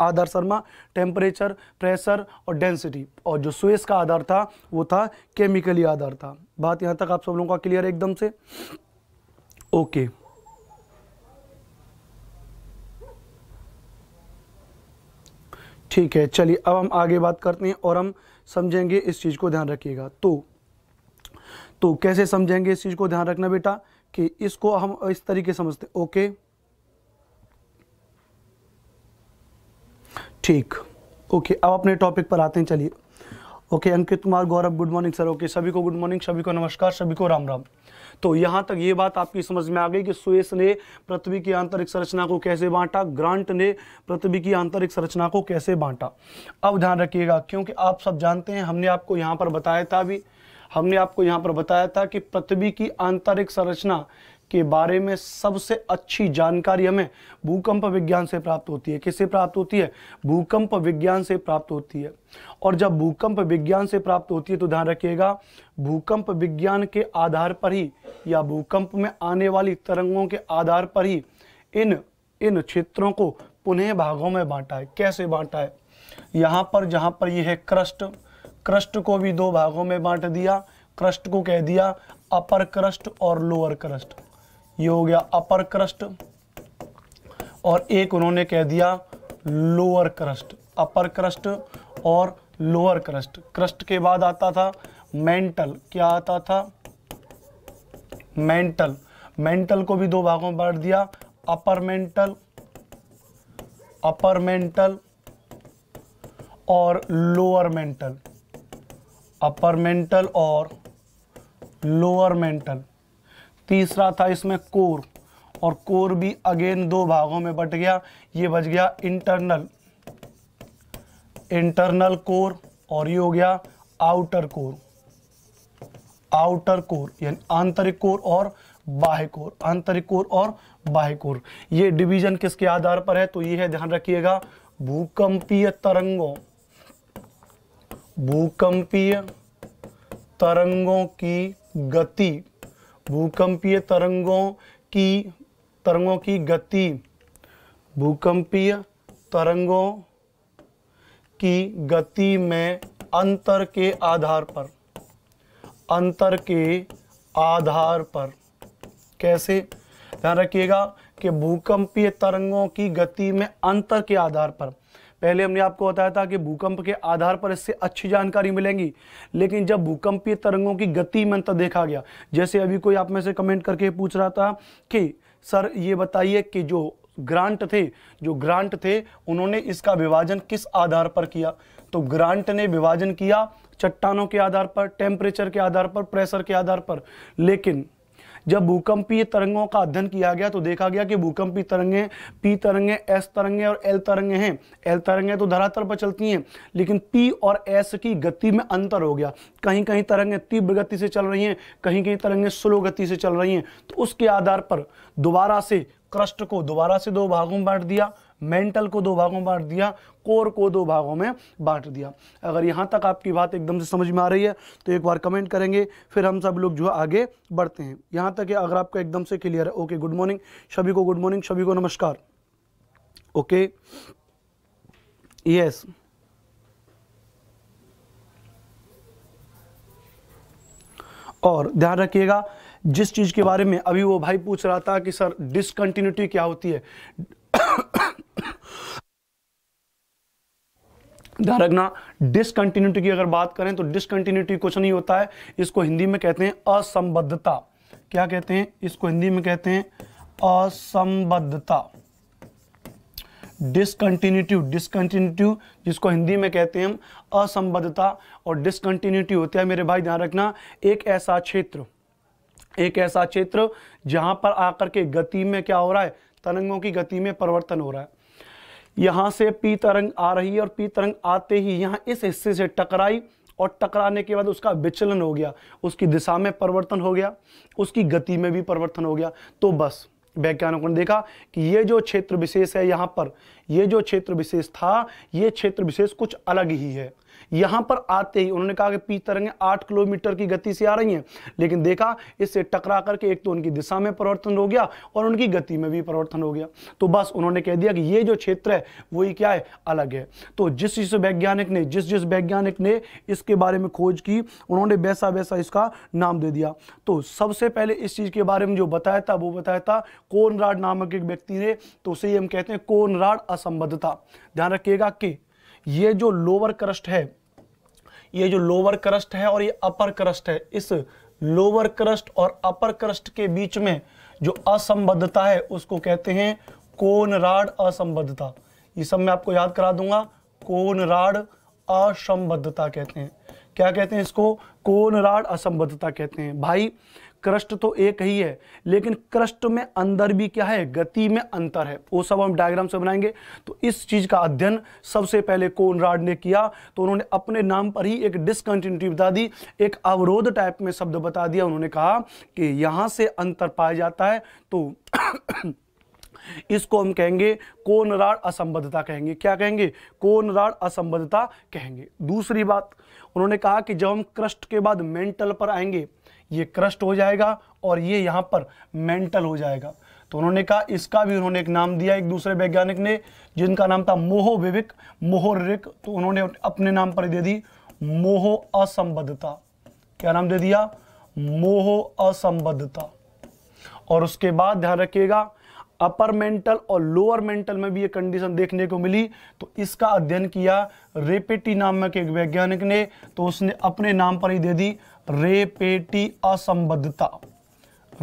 आधार शर्मा टेम्परेचर प्रेशर और डेंसिटी और जो स्वेस का आधार था वो था केमिकली आधार था बात यहाँ तक आप सब लोगों का क्लियर है एकदम से ओके ठीक है चलिए अब हम आगे बात करते हैं और हम समझेंगे इस चीज़ को ध्यान रखिएगा तो तो कैसे समझेंगे इस चीज़ को ध्यान रखना बेटा कि इसको हम इस तरीके समझते ओके ठीक ओके अब अपने टॉपिक पर आते हैं चलिए okay Ankit Kumar Gaurav good morning sir okay सभी को गुड मॉर्निंग सभी को नमस्कार सभी को राम राम तो यहाँ तक ये बात आपकी समझ में आ गई कि सुएस ने पृथ्वी की आंतरिक संरचना को कैसे बांटा ग्रांट ने पृथ्वी की आंतरिक संरचना को कैसे बांटा अब ध्यान रखिएगा क्योंकि आप सब जानते हैं हमने आपको यहाँ पर बताया था अभी हमने आपको यहाँ पर बताया था कि पृथ्वी की आंतरिक संरचना के बारे में सबसे अच्छी जानकारी हमें भूकंप विज्ञान से प्राप्त होती है किससे प्राप्त होती है भूकंप विज्ञान से प्राप्त होती है और जब भूकंप विज्ञान से प्राप्त होती है तो ध्यान रखिएगा भूकंप विज्ञान के आधार पर ही या भूकंप में आने वाली तरंगों के आधार पर ही इन इन क्षेत्रों को पुनः भागों में बांटा है कैसे बांटा है यहाँ पर जहाँ पर यह है क्रस्ट क्रस्ट को भी दो भागों में बांट दिया क्रस्ट को कह दिया अपर क्रस्ट और लोअर क्रस्ट ये हो गया अपर क्रस्ट और एक उन्होंने कह दिया लोअर क्रस्ट अपर क्रस्ट और लोअर क्रस्ट क्रस्ट के बाद आता था मेंटल क्या आता था मेंटल मेंटल को भी दो भागों में बांट दिया अपर मेंटल अपर मेंटल और लोअर मेंटल अपर मेंटल और लोअर मेंटल तीसरा था इसमें कोर और कोर भी अगेन दो भागों में बट गया ये बच गया इंटरनल इंटरनल कोर और ये हो गया आउटर कोर आउटर कोर यानी आंतरिक कोर और बाह्य कोर आंतरिक कोर और बाह्य कोर ये डिवीजन किसके आधार पर है तो ये है ध्यान रखिएगा भूकंपीय तरंगों भूकंपीय तरंगों की गति भूकंपीय तरंगों की तरंगों की गति भूकंपीय तरंगों की गति में अंतर के आधार पर अंतर के आधार पर कैसे ध्यान रखिएगा कि भूकंपीय तरंगों की गति में अंतर के आधार पर पहले हमने आपको बताया था कि भूकंप के आधार पर इससे अच्छी जानकारी मिलेंगी लेकिन जब भूकंपीय तरंगों की गति में अंतर देखा गया जैसे अभी कोई आप में से कमेंट करके पूछ रहा था कि सर ये बताइए कि जो ग्रांट थे जो ग्रांट थे उन्होंने इसका विभाजन किस आधार पर किया तो ग्रांट ने विभाजन किया चट्टानों के आधार पर टेम्परेचर के आधार पर प्रेशर के आधार पर लेकिन जब भूकंपीय तरंगों का अध्ययन किया गया तो देखा गया कि भूकंपीय तरंगे पी तरंगे एस तरंगे और एल तरंगे हैं एल तरंगे तो धरातल पर चलती हैं लेकिन पी और एस की गति में अंतर हो गया कहीं कहीं तरंगें तीव्र गति से चल रही हैं कहीं कहीं तरंगे स्लो गति से चल रही हैं तो उसके आधार पर दोबारा से क्रस्ट को दोबारा से दो भागों में बांट दिया मेंटल को दो भागों में बांट दिया कोर को दो भागों में बांट दिया अगर यहाँ तक आपकी बात एकदम से समझ में आ रही है तो एक बार कमेंट करेंगे फिर हम सब लोग जो है आगे बढ़ते हैं यहाँ तक है अगर आपका एकदम से क्लियर है ओके गुड मॉर्निंग सभी को गुड मॉर्निंग सभी को नमस्कार ओके यस और ध्यान रखिएगा जिस चीज़ के बारे में अभी वो भाई पूछ रहा था कि सर डिसकंटिन्यूटी क्या होती है ध्यान रखना डिसकंटिन्यूटी की अगर बात करें तो डिसकंटिन्यूटी कुछ नहीं होता है इसको हिंदी में कहते हैं असंबद्धता क्या कहते हैं इसको हिंदी में कहते हैं असंबद्धता डिसकंटिन्यूटी डिसकंटिन्यूटी जिसको हिंदी में कहते हैं हम असंबद्धता और डिसकंटिन्यूटी होता है मेरे भाई ध्यान रखना एक ऐसा क्षेत्र एक ऐसा क्षेत्र जहां पर आकर के गति में क्या हो रहा है तरंगों की गति में परिवर्तन हो रहा है यहाँ से पी तरंग आ रही है और पी तरंग आते ही यहाँ इस हिस्से से टकराई और टकराने के बाद उसका विचलन हो गया उसकी दिशा में परिवर्तन हो गया उसकी गति में भी परिवर्तन हो गया तो बस वैज्ञानिकों ने देखा कि ये जो क्षेत्र विशेष है यहाँ पर ये जो क्षेत्र विशेष था ये क्षेत्र विशेष कुछ अलग ही है यहां पर आते ही उन्होंने कहा कि पी तरंगे आठ किलोमीटर की गति से आ रही हैं लेकिन देखा इससे टकरा करके एक तो उनकी दिशा में परिवर्तन हो गया और उनकी गति में भी परिवर्तन हो गया तो बस उन्होंने कह दिया कि ये जो क्षेत्र है वही क्या है अलग है तो जिस जिस वैज्ञानिक ने जिस जिस वैज्ञानिक ने इसके बारे में खोज की उन्होंने वैसा वैसा इसका नाम दे दिया तो सबसे पहले इस चीज़ के बारे में जो बताया था वो बताया था कोनराड नामक एक व्यक्ति ने तो उसे हम कहते हैं कोनराड असंबद्धता ध्यान रखिएगा कि ये जो लोअर क्रस्ट है ये जो लोअर क्रस्ट है और ये अपर क्रस्ट है इस लोअर क्रस्ट और अपर क्रस्ट के बीच में जो असंबद्धता है उसको कहते हैं राड असंबद्धता ये सब मैं आपको याद करा दूंगा राड असंबद्धता कहते हैं क्या कहते हैं इसको राड असंबद्धता कहते हैं भाई क्रस्ट तो एक ही है लेकिन क्रस्ट में अंदर भी क्या है गति में अंतर है वो सब हम डायग्राम से बनाएंगे तो इस चीज़ का अध्ययन सबसे पहले कोनराड ने किया तो उन्होंने अपने नाम पर ही एक डिसकंटिन्यूटी बता दी एक अवरोध टाइप में शब्द बता दिया उन्होंने कहा कि यहां से अंतर पाया जाता है तो [coughs] इसको हम कहेंगे कोनराड असंबद्धता कहेंगे क्या कहेंगे कोनराड असंबद्धता कहेंगे दूसरी बात उन्होंने कहा कि जब हम क्रस्ट के बाद मेंटल पर आएंगे ये क्रस्ट हो जाएगा और ये यहाँ पर मेंटल हो जाएगा तो उन्होंने कहा इसका भी उन्होंने एक नाम दिया एक दूसरे वैज्ञानिक ने जिनका नाम था मोहो विविक मोहोरिक तो उन्होंने अपने नाम पर दे दी मोहो असंबद्धता क्या नाम दे दिया मोहो असंबद्धता और उसके बाद ध्यान रखिएगा अपर मेंटल और लोअर मेंटल में भी ये कंडीशन देखने को मिली तो इसका अध्ययन किया रेपेटी नामक एक वैज्ञानिक ने तो उसने अपने नाम पर ही दे दी रेपेटी असंबद्धता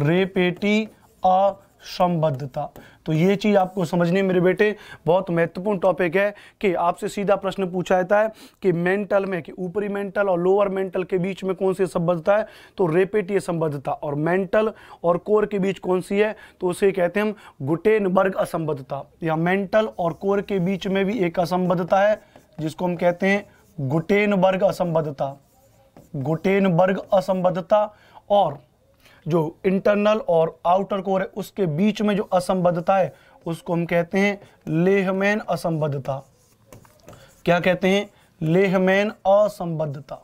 रेपेटी असंबद्धता तो ये चीज़ आपको समझनी मेरे बेटे बहुत महत्वपूर्ण टॉपिक है कि आपसे सीधा प्रश्न पूछा जाता है कि मेंटल में कि ऊपरी मेंटल और लोअर मेंटल के बीच में कौन सी संबद्धता है तो रेपेटी संबद्धता और मेंटल और कोर के बीच कौन सी है तो उसे कहते हैं हम गुटेनबर्ग असंबद्धता या मेंटल और कोर के बीच में भी एक असंबद्धता है जिसको हम कहते हैं गुटेनबर्ग असंबद्धता गुटेनबर्ग असंबद्धता और जो इंटरनल और आउटर कोर है उसके बीच में जो असंबद्धता है उसको हम कहते हैं लेहमैन असंबद्धता क्या कहते हैं लेहमैन असंबद्धता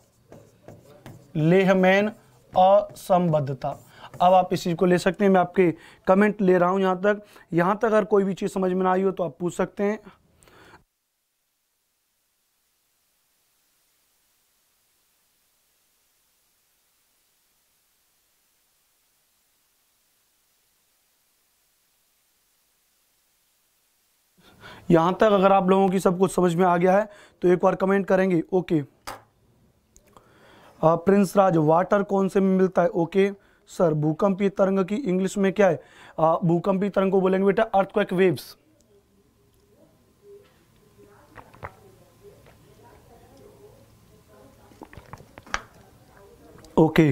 लेहमैन असंबद्धता अब आप इस चीज को ले सकते हैं मैं आपके कमेंट ले रहा हूं यहां तक यहां तक अगर कोई भी चीज़ समझ में आई हो तो आप पूछ सकते हैं यहाँ तक अगर आप लोगों की सब कुछ समझ में आ गया है तो एक बार कमेंट करेंगे ओके प्रिंस राज वाटर कौन से में मिलता है ओके सर भूकंपीय तरंग की इंग्लिश में क्या है भूकंपीय तरंग को बोलेंगे बेटा अर्थक्वेक वेव्स ओके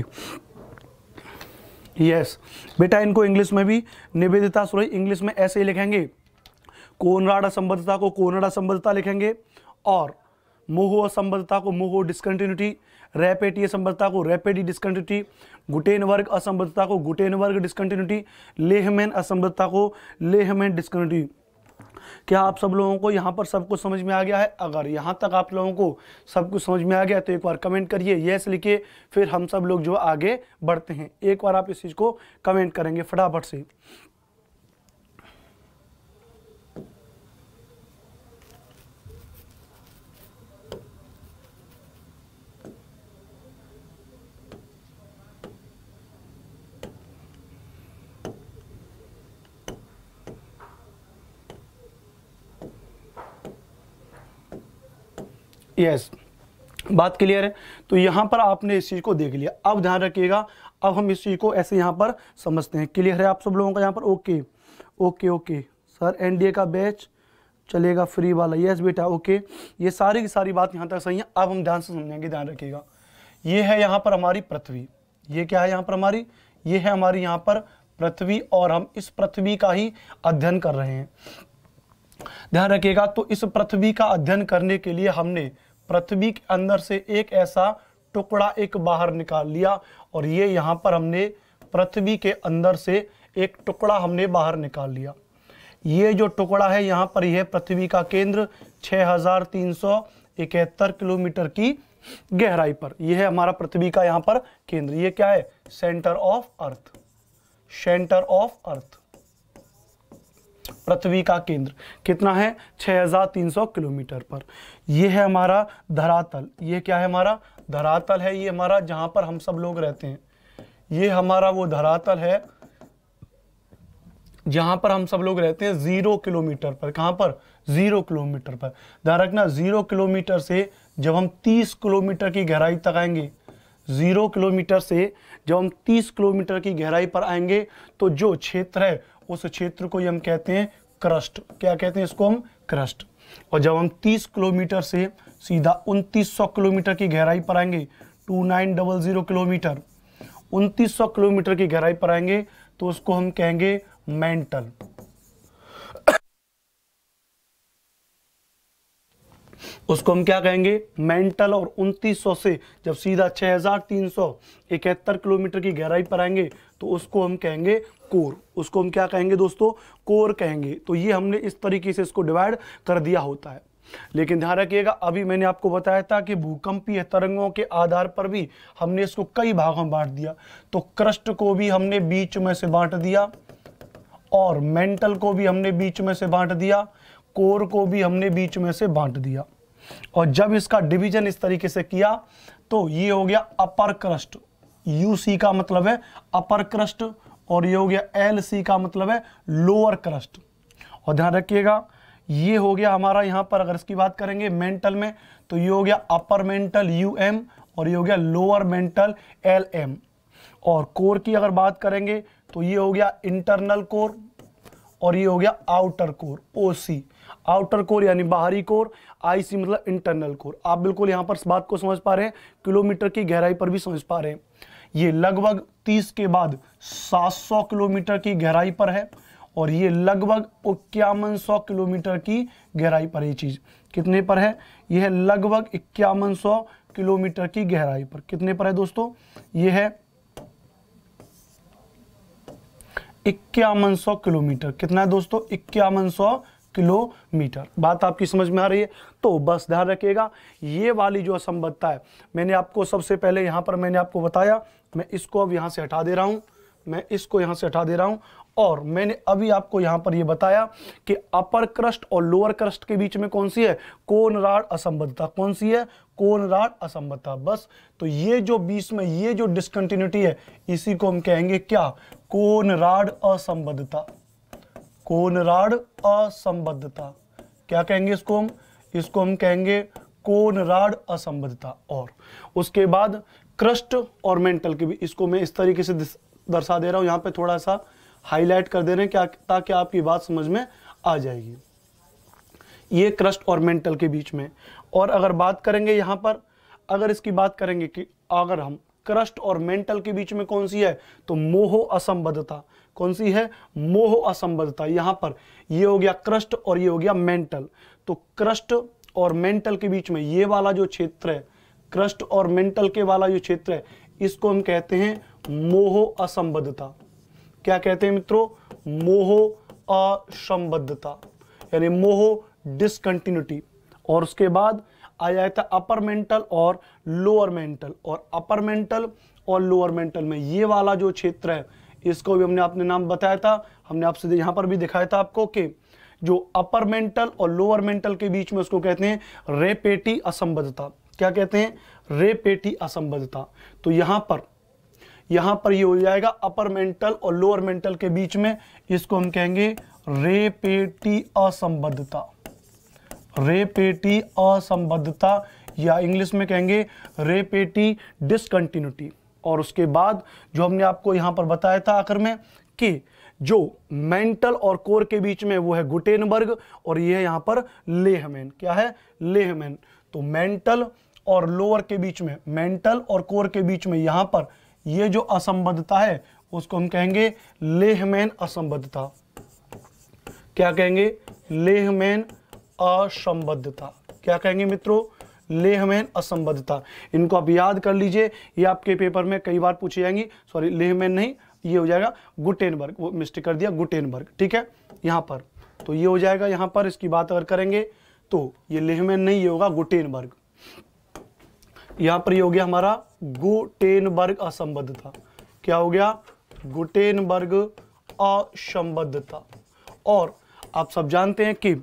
यस बेटा इनको इंग्लिश में भी निवेदिता सुरई इंग्लिश में ऐसे ही लिखेंगे कोनराड असंबद्धता को कोनराड असंबद्धता लिखेंगे और मोहो असंबद्धता को मोहो डिस्कंटिन्यूटी रैपेटी असंबद्धता को रैपेटी डिस्कंटिन्यूटी गुटेन वर्ग असंबद्धता को गुटेन वर्ग डिस्कंटिन्यूटी लेहमैन असंबद्धता को लेहमैन डिस्कंटिन्यूटी क्या आप सब लोगों को यहाँ पर सब कुछ समझ में आ गया है अगर यहाँ तक आप लोगों को सब कुछ समझ में आ गया तो एक बार कमेंट करिए येस लिखिए फिर हम सब लोग जो आगे बढ़ते हैं एक बार आप इस चीज़ को कमेंट करेंगे फटाफट से यस बात क्लियर है तो यहाँ पर आपने इस चीज़ को देख लिया अब ध्यान रखिएगा अब हम इस चीज़ को ऐसे यहाँ पर समझते हैं क्लियर है आप सब लोगों का यहाँ पर okay okay okay sir NDA का बैच चलेगा फ्री वाला यस बेटा ओके ये सारी की सारी बात यहाँ तक सही है अब हम ध्यान से समझेंगे ध्यान रखिएगा ये है यहाँ पर हमारी पृथ्वी ये क्या है यहाँ पर हमारी ये है हमारी यहाँ पर पृथ्वी और हम इस पृथ्वी का ही अध्ययन कर रहे हैं ध्यान रखिएगा तो इस पृथ्वी का अध्ययन करने के लिए हमने पृथ्वी के अंदर से एक ऐसा टुकड़ा एक बाहर निकाल लिया और ये यहाँ पर हमने पृथ्वी के अंदर से एक टुकड़ा हमने बाहर निकाल लिया ये जो टुकड़ा है यहाँ पर यह पृथ्वी का केंद्र छः किलोमीटर की गहराई पर यह है हमारा पृथ्वी का यहाँ पर केंद्र ये क्या है centre of earth centre of earth पृथ्वी का केंद्र कितना है 6300 किलोमीटर पर यह है हमारा धरातल ये क्या है हमारा धरातल है ये हमारा जहां पर हम सब लोग रहते हैं ये हमारा वो धरातल है जहां पर हम सब लोग रहते हैं ज़ीरो किलोमीटर पर कहां पर ज़ीरो किलोमीटर पर ध्यान रखना ज़ीरो किलोमीटर से जब हम तीस किलोमीटर की गहराई तक आएंगे ज़ीरो किलोमीटर से जब हम तीस किलोमीटर की गहराई पर आएंगे तो जो क्षेत्र है उस क्षेत्र को हम कहते हैं क्रस्ट क्या कहते हैं इसको हम क्रस्ट और जब हम 30 किलोमीटर से सीधा उनतीस किलोमीटर की गहराई पर आएंगे two nine double zero kilometre उनतीस किलोमीटर की गहराई पर आएंगे तो उसको हम कहेंगे मेंटल उसको हम क्या कहेंगे मेंटल और 2900 से जब सीधा हजार किलोमीटर की गहराई पर आएंगे तो उसको हम कहेंगे कोर उसको हम क्या कहेंगे दोस्तों कोर कहेंगे तो ये हमने इस तरीके से इसको डिवाइड कर दिया होता है लेकिन ध्यान रखिएगा अभी मैंने आपको बताया था कि भूकंपीय तरंगों के आधार पर भी हमने इसको कई भागों में बांट दिया तो क्रस्ट को भी हमने बीच में से बांट दिया और मेंटल को भी हमने बीच में से बांट दिया कोर को भी हमने बीच में से बांट दिया और जब इसका डिवीजन इस तरीके से किया तो ये हो गया अपर क्रस्ट यूसी का मतलब है अपर क्रस्ट और ये हो गया एल सी का मतलब है लोअर क्रस्ट और ध्यान रखिएगा ये हो गया हमारा यहाँ पर अगर इसकी बात करेंगे मेंटल में तो ये हो गया अपर मेंटल यू एम और ये हो गया लोअर मेंटल एल एम और कोर की अगर बात करेंगे तो ये हो गया इंटरनल कोर और ये हो गया outer core O C outer core यानी बाहरी कोर आईसी मतलब इंटरनल कोर आप बिल्कुल यहां पर इस बात को समझ पा रहे हैं किलोमीटर की गहराई पर भी समझ पा रहे हैं ये लगभग 30 के बाद 700 किलोमीटर की गहराई पर है और ये लगभग इक्यावन सौ किलोमीटर की गहराई पर ये चीज़ कितने पर है यह है लगभग इक्यावन सौ किलोमीटर की गहराई पर कितने पर है दोस्तों यह है इक्यावन सौ किलोमीटर कितना है दोस्तों इक्यावन सौ किलोमीटर बात आपकी समझ में आ रही है तो बस ध्यान रखिएगा ये वाली जो असंबद्धता है मैंने आपको सबसे पहले यहाँ पर मैंने आपको बताया मैं इसको अब यहाँ से हटा दे रहा हूँ मैं इसको यहाँ से हटा दे रहा हूँ और मैंने अभी आपको यहाँ पर यह बताया कि अपर क्रस्ट और लोअर क्रस्ट के बीच में कौन सी है कोनराड असंबद्धता कौन सी है कोनराड असंबद्धता बस तो ये जो बीच में ये जो डिस्कंटिन्यूटी है इसी को हम कहेंगे क्या कोनराड असंबद्धता कोनराड असंबद्धता क्या कहेंगे इसको हम इसको हम कहेंगे कोनराड असंबद्धता और उसके बाद क्रस्ट और मेंटल के भी इसको मैं इस तरीके से दर्शा दे रहा हूं यहाँ पे थोड़ा सा हाईलाइट कर दे रहे हैं क्या ताकि आपकी बात समझ में आ जाएगी ये क्रस्ट और मेंटल के बीच में और अगर बात करेंगे यहां पर अगर इसकी बात करेंगे कि अगर हम क्रस्ट और मेंटल के बीच में कौन सी है तो मोह असंबद्धता कौन सी है मोह असंबद्धता यहां पर ये हो गया क्रस्ट और ये हो गया मेंटल तो क्रस्ट और मेंटल के बीच में ये वाला जो क्षेत्र है क्रस्ट और मेंटल के वाला जो क्षेत्र है इसको हम कहते हैं मोह असंबद्धता क्या कहते हैं मित्रों मोह असंबद्धता यानी मोह डिसकंटिन्यूटी और उसके बाद आ जाता है अपर मेंटल और लोअर मेंटल और अपर मेंटल और लोअर मेंटल में ये वाला जो क्षेत्र है इसको भी हमने अपने नाम बताया था हमने आपसे यहाँ पर भी दिखाया था आपको कि जो अपर मेंटल और लोअर मेंटल के बीच में उसको कहते हैं रेपेटी असंबद्धता क्या कहते हैं रेपेटी असंबद्धता तो यहाँ पर यहाँ पर ये यह हो जाएगा अपर मेंटल और लोअर मेंटल के बीच में इसको हम कहेंगे रेपेटी असंबद्धता रेपेटी असंबद्धता या इंग्लिश में कहेंगे रेपेटी डिसकंटिन्यूटी और उसके बाद जो हमने आपको यहाँ पर बताया था आखिर में कि जो मेंटल और कोर के बीच में वो है गुटेनबर्ग और ये है यहाँ पर लेहमैन क्या है लेहमैन तो मेंटल और लोअर के बीच में मेंटल और कोर के बीच में यहाँ पर ये जो असंबद्धता है उसको हम कहेंगे लेहमैन असंबद्धता क्या कहेंगे लेहमैन असंबद्धता क्या कहेंगे मित्रों लेहमैन असंबद्धता इनको आप याद कर लीजिए ये आपके पेपर में कई बार पूछी जाएंगी सॉरी लेहमैन नहीं ये हो जाएगा गुटेनबर्ग वो मिस्टेक कर दिया गुटेनबर्ग ठीक है यहाँ पर तो ये हो जाएगा यहाँ पर इसकी बात अगर करेंगे तो ये लेहमैन नहीं ये होगा गुटेनबर्ग यहाँ पर ये हो गया हमारा गुटेनबर्ग असंबद्धता क्या हो गया गुटेनबर्ग असंबद्धता और आप सब जानते हैं कि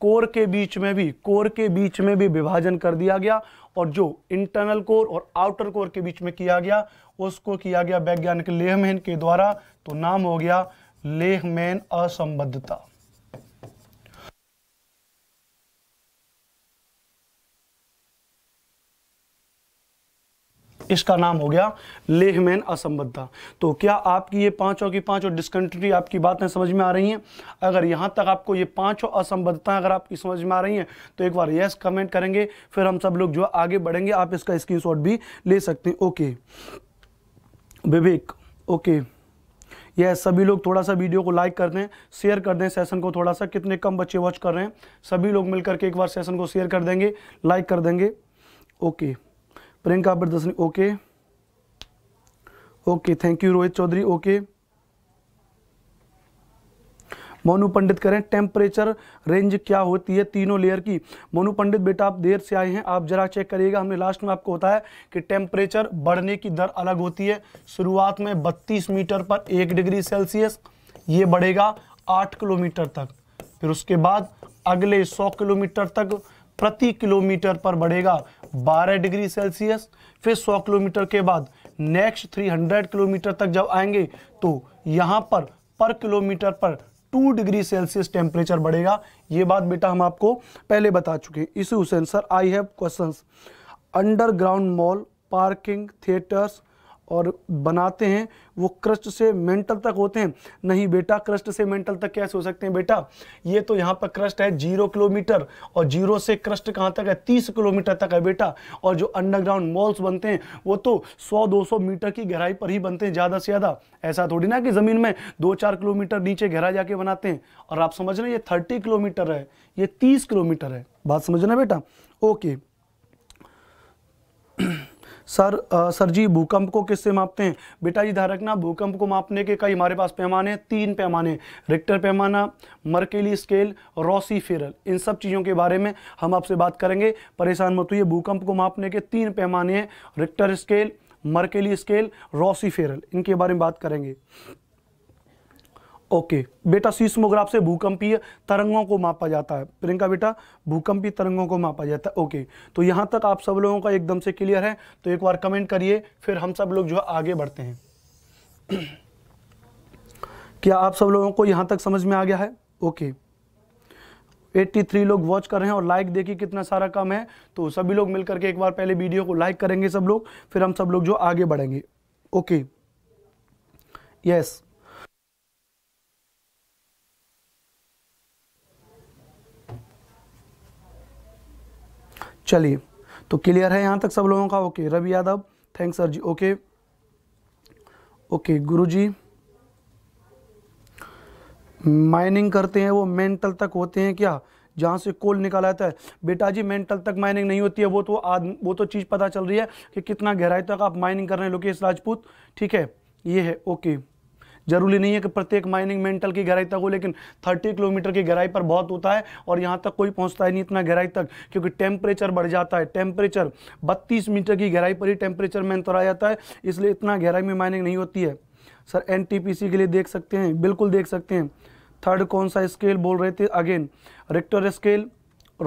कोर के बीच में भी कोर के बीच में भी विभाजन कर दिया गया और जो इंटरनल कोर और आउटर कोर के बीच में किया गया उसको किया गया वैज्ञानिक लेहमैन के द्वारा तो नाम हो गया लेहमैन असंबद्धता इसका नाम हो गया लेहमैन असंबद्धता तो क्या आपकी ये पांचों की पांचों डिस्कंट्री आपकी बातें समझ में आ रही हैं अगर यहाँ तक आपको ये पांचों असंबद्धता अगर आपकी समझ में आ रही हैं तो एक बार यस कमेंट करेंगे फिर हम सब लोग जो आगे बढ़ेंगे आप इसका स्क्रीन भी ले सकते हैं ओके विवेक ओके yes, सभी लोग थोड़ा सा वीडियो को लाइक कर दें शेयर कर दें सेशन को थोड़ा सा कितने कम बच्चे वॉच कर रहे हैं सभी लोग मिलकर के एक बार सेशन को शेयर कर देंगे लाइक कर देंगे ओके प्रियंका प्रदर्शनी okay okay thank you Rohit Chaudhary okay Monu Pandit करें टेम्परेचर रेंज क्या होती है तीनों लेयर की मोनू पंडित बेटा आप देर से आए हैं आप जरा चेक करिएगा हमने लास्ट में आपको बताया कि टेम्परेचर बढ़ने की दर अलग होती है शुरुआत में 32 मीटर पर एक डिग्री सेल्सियस ये बढ़ेगा 8 किलोमीटर तक फिर उसके बाद अगले 100 किलोमीटर तक प्रति किलोमीटर पर बढ़ेगा 12 डिग्री सेल्सियस फिर 100 किलोमीटर के बाद नेक्स्ट 300 किलोमीटर तक जब आएंगे तो यहाँ पर पर किलोमीटर पर 2 डिग्री सेल्सियस टेम्परेचर बढ़ेगा ये बात बेटा हम आपको पहले बता चुके Ishu sensor I have question underground mall parking theatres और बनाते हैं वो क्रस्ट से मेंटल तक होते हैं नहीं बेटा क्रस्ट से मेंटल तक कैसे हो सकते हैं बेटा ये तो यहाँ पर क्रस्ट है जीरो किलोमीटर और जीरो से क्रस्ट कहाँ तक है तीस किलोमीटर तक है बेटा और जो अंडरग्राउंड मॉल्स बनते हैं वो तो सौ दो सौ मीटर की गहराई पर ही बनते हैं ज़्यादा से ज़्यादा ऐसा थोड़ी ना कि ज़मीन में दो चार किलोमीटर नीचे गहरा जाके बनाते हैं और आप समझ रहे हैं ये थर्टी किलोमीटर है ये तीस किलोमीटर है बात समझ रहे बेटा ओके सर आ, सर जी भूकंप को किससे मापते हैं बेटा जी ध्यान रखना भूकंप को मापने के कई हमारे पास पैमाने तीन पैमाने रिक्टर पैमाना मर्केली स्केल रॉसी फेरल इन सब चीज़ों के बारे में हम आपसे बात करेंगे परेशान मत होइए भूकंप को मापने के तीन पैमाने हैं Richter scale Mercalli scale Rossi Forel इनके बारे में बात करेंगे ओके बेटा सीस्मोग्राफ से भूकंपीय तरंगों को मापा जाता है प्रियंका बेटा भूकंपीय तरंगों को मापा जाता है ओके तो यहाँ तक आप सब लोगों का एकदम से क्लियर है तो एक बार कमेंट करिए फिर हम सब लोग जो है आगे बढ़ते हैं क्या आप सब लोगों को यहाँ तक समझ में आ गया है ओके 83 लोग वॉच कर रहे हैं और लाइक देखिए कितना सारा कम है तो सभी लोग मिलकर के एक बार पहले वीडियो को लाइक करेंगे सब लोग फिर हम सब लोग जो आगे बढ़ेंगे ओके यस चलिए तो क्लियर है यहाँ तक सब लोगों का okay Ravi Yadav thank sir ji okay okay Guru ji mining करते हैं वो मेंटल तक होते हैं क्या जहाँ से कोल निकाला जाता है बेटा जी मेंटल तक माइनिंग नहीं होती है वो तो आद, वो तो चीज़ पता चल रही है कि कितना गहराई तक आप माइनिंग कर रहे हैं लोकेश राजपूत ठीक है ये है ओके जरूरी नहीं है कि प्रत्येक माइनिंग मेंटल की गहराई तक हो लेकिन थर्टी किलोमीटर की गहराई पर बहुत होता है और यहाँ तक कोई पहुँचता ही नहीं इतना गहराई तक क्योंकि टेम्परेचर बढ़ जाता है टेम्परेचर बत्तीस मीटर की गहराई पर ही टेम्परेचर में अंतर आ जाता है इसलिए इतना गहराई में माइनिंग नहीं होती है सर एन के लिए देख सकते हैं बिल्कुल देख सकते हैं थर्ड कौन सा स्केल बोल रहे थे again Richter scale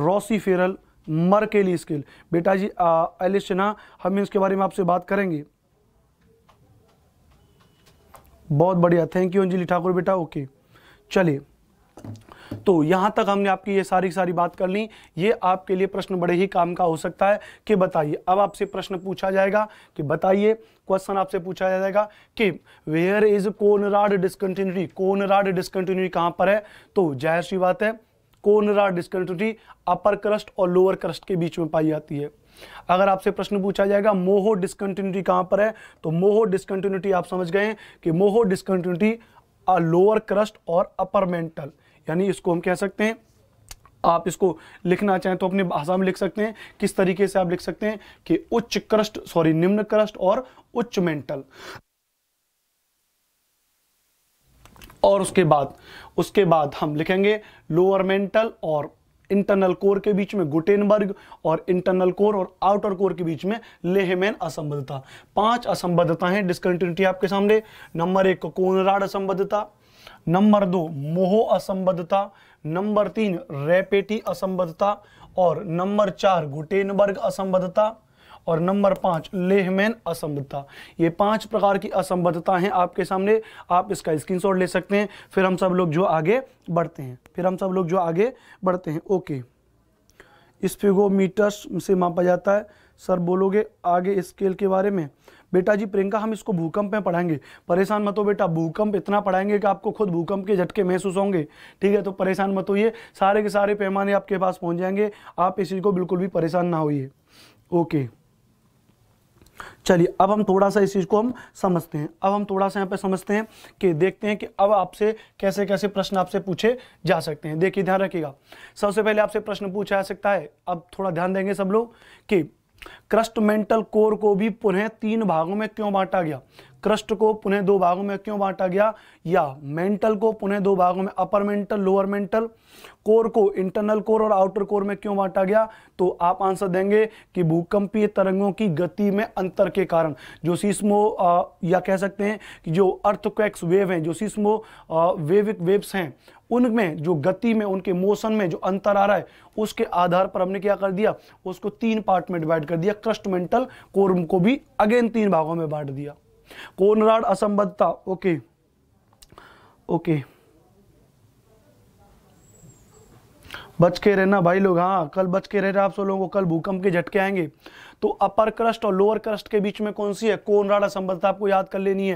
Rossi Forel Mercalli scale बेटा जी एलिशना हम इसके बारे में आपसे बात करेंगे बहुत बढ़िया थैंक यू अंजलि ठाकुर बेटा ओके चलिए तो यहां तक हमने आपकी ये सारी सारी बात कर ली ये आपके लिए प्रश्न बड़े ही काम का हो सकता है कि बताइए अब आपसे प्रश्न पूछा जाएगा कि बताइए क्वेश्चन आपसे पूछा जाएगा कि where is Conrad discontinuity Conrad discontinuity कहां पर है तो जाहिर सी बात है कोनराड डिस्कंटिन्यूटी अपर क्रस्ट और लोअर क्रस्ट के बीच में पाई जाती है अगर आपसे प्रश्न पूछा जाएगा मोहो डिस्कंटिन्यूटी कहां पर है तो मोहो डिस्कंटिन्यूटी आप समझ गए कि मोहो डिस्कंटिन्यूटी लोअर क्रस्ट और अपर मेंटल यानी इसको हम कह सकते हैं आप इसको लिखना चाहें तो अपनी भाषा में लिख सकते हैं किस तरीके से आप लिख सकते हैं कि उच्च क्रस्ट सॉरी निम्न क्रस्ट और उच्च मेंटल और उसके बाद उसके बाद हम लिखेंगे लोअर मेंटल और इंटरनल कोर के बीच में गुटेनबर्ग और इंटरनल कोर और आउटर कोर के बीच में लेहमैन असंबद्धता पांच असंबद्धता है डिस्कंटिन्यूटी आपके सामने नंबर एक कोनराड असंबद्धता नंबर दो मोह असंबद्धता नंबर तीन रेपेटी असंबद्धता और नंबर चार गुटेनबर्ग असंबद्धता और नंबर पाँच लेहमैन असंबद्धता ये पाँच प्रकार की असंबद्धता हैं आपके सामने आप इसका स्क्रीनशॉट ले सकते हैं फिर हम सब लोग जो आगे बढ़ते हैं फिर हम सब लोग जो आगे बढ़ते हैं ओके स्पेगोमीटर्स से मापा जाता है सर बोलोगे आगे स्केल के बारे में बेटा जी प्रियंका हम इसको भूकंप में पढ़ाएंगे परेशान मत हो बेटा भूकंप इतना पढ़ाएंगे कि आपको खुद भूकंप के झटके महसूस होंगे ठीक है तो परेशान मत होइए सारे के सारे पैमाने आपके पास पहुंच जाएंगे आप इसी को बिल्कुल भी परेशान ना होइए ओके चलिए अब हम थोड़ा सा इस चीज़ को हम समझते हैं अब हम थोड़ा सा यहाँ पे समझते हैं कि देखते हैं कि अब आपसे कैसे कैसे प्रश्न आपसे पूछे जा सकते हैं देखिए ध्यान रखिएगा सबसे पहले आपसे प्रश्न पूछा जा सकता है अब थोड़ा ध्यान देंगे सब लोग कि क्रस्ट मेंटल कोर को भी पुनः तीन भागों में क्यों बांटा गया क्रस्ट को पुनः दो भागों में क्यों बांटा गया या मेंटल को पुनः दो भागों में upper mantle lower mantle core को इंटरनल कोर और आउटर कोर में क्यों बांटा गया तो आप आंसर देंगे कि भूकंपीय तरंगों की गति में अंतर के कारण जो सीस्मो या कह सकते हैं कि जो अर्थक्वेक्स वेव हैं जो सीस्मो वेविक वेव्स हैं उनमें जो गति में उनके मोशन में जो अंतर आ रहा है उसके आधार पर हमने क्या कर दिया उसको तीन पार्ट में डिवाइड कर दिया क्रस्ट मेंटल कोर को भी अगेन तीन भागों में बांट दिया कोनराड असंबद्धता ओके ओके बच के रहना भाई लोग हाँ कल बच के रह रहे आप सब लोगों को कल भूकंप के झटके आएंगे तो अपर क्रस्ट और लोअर क्रस्ट के बीच में कौन सी है कोनराड असंबद्धता आपको याद कर लेनी है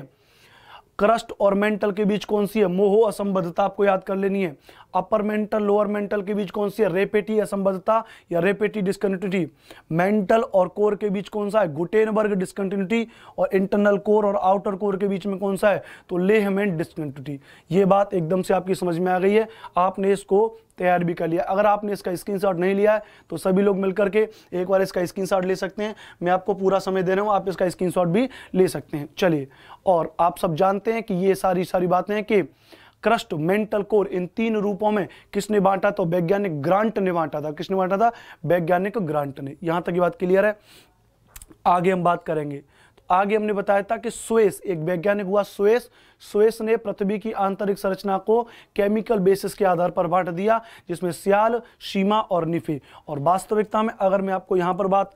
क्रस्ट और मेंटल के बीच कौन सी है मोह असंबद्धता आपको याद कर लेनी है अपर मेंटल लोअर मेंटल के बीच कौन सी है रेपेटी असंबद्धता या रेपेटी डिस्कंटिन्यूटी मेंटल और कोर के बीच कौन सा है गुटेनबर्ग डिस्कंटिन्यूटी और इंटरनल कोर और आउटर कोर के बीच में कौन सा है तो लेहमेंट डिस्कंटिन्यूटी ये बात एकदम से आपकी समझ में आ गई है आपने इसको तैयार भी कर लिया अगर आपने इसका स्क्रीनशॉट नहीं लिया है तो सभी लोग मिलकर के एक बार इसका स्क्रीनशॉट ले सकते हैं मैं आपको पूरा समय दे रहा हूँ आप इसका स्क्रीनशॉट भी ले सकते हैं चलिए और आप सब जानते हैं कि ये सारी सारी बातें हैं कि क्रस्ट मेंटल कोर इन तीन रूपों में किसने बांटा तो वैज्ञानिक ग्रांट ने बांटा था किसने बांटा था वैज्ञानिक ग्रांट ने यहां तक ये बात क्लियर है आगे हम बात करेंगे तो आगे हमने बताया था कि स्वेस एक वैज्ञानिक हुआ स्वेस स्वेस ने पृथ्वी की आंतरिक संरचना को केमिकल बेसिस के आधार पर बांट दिया जिसमें सियाल सीमा और निफे और वास्तविकता में अगर मैं आपको यहां पर बात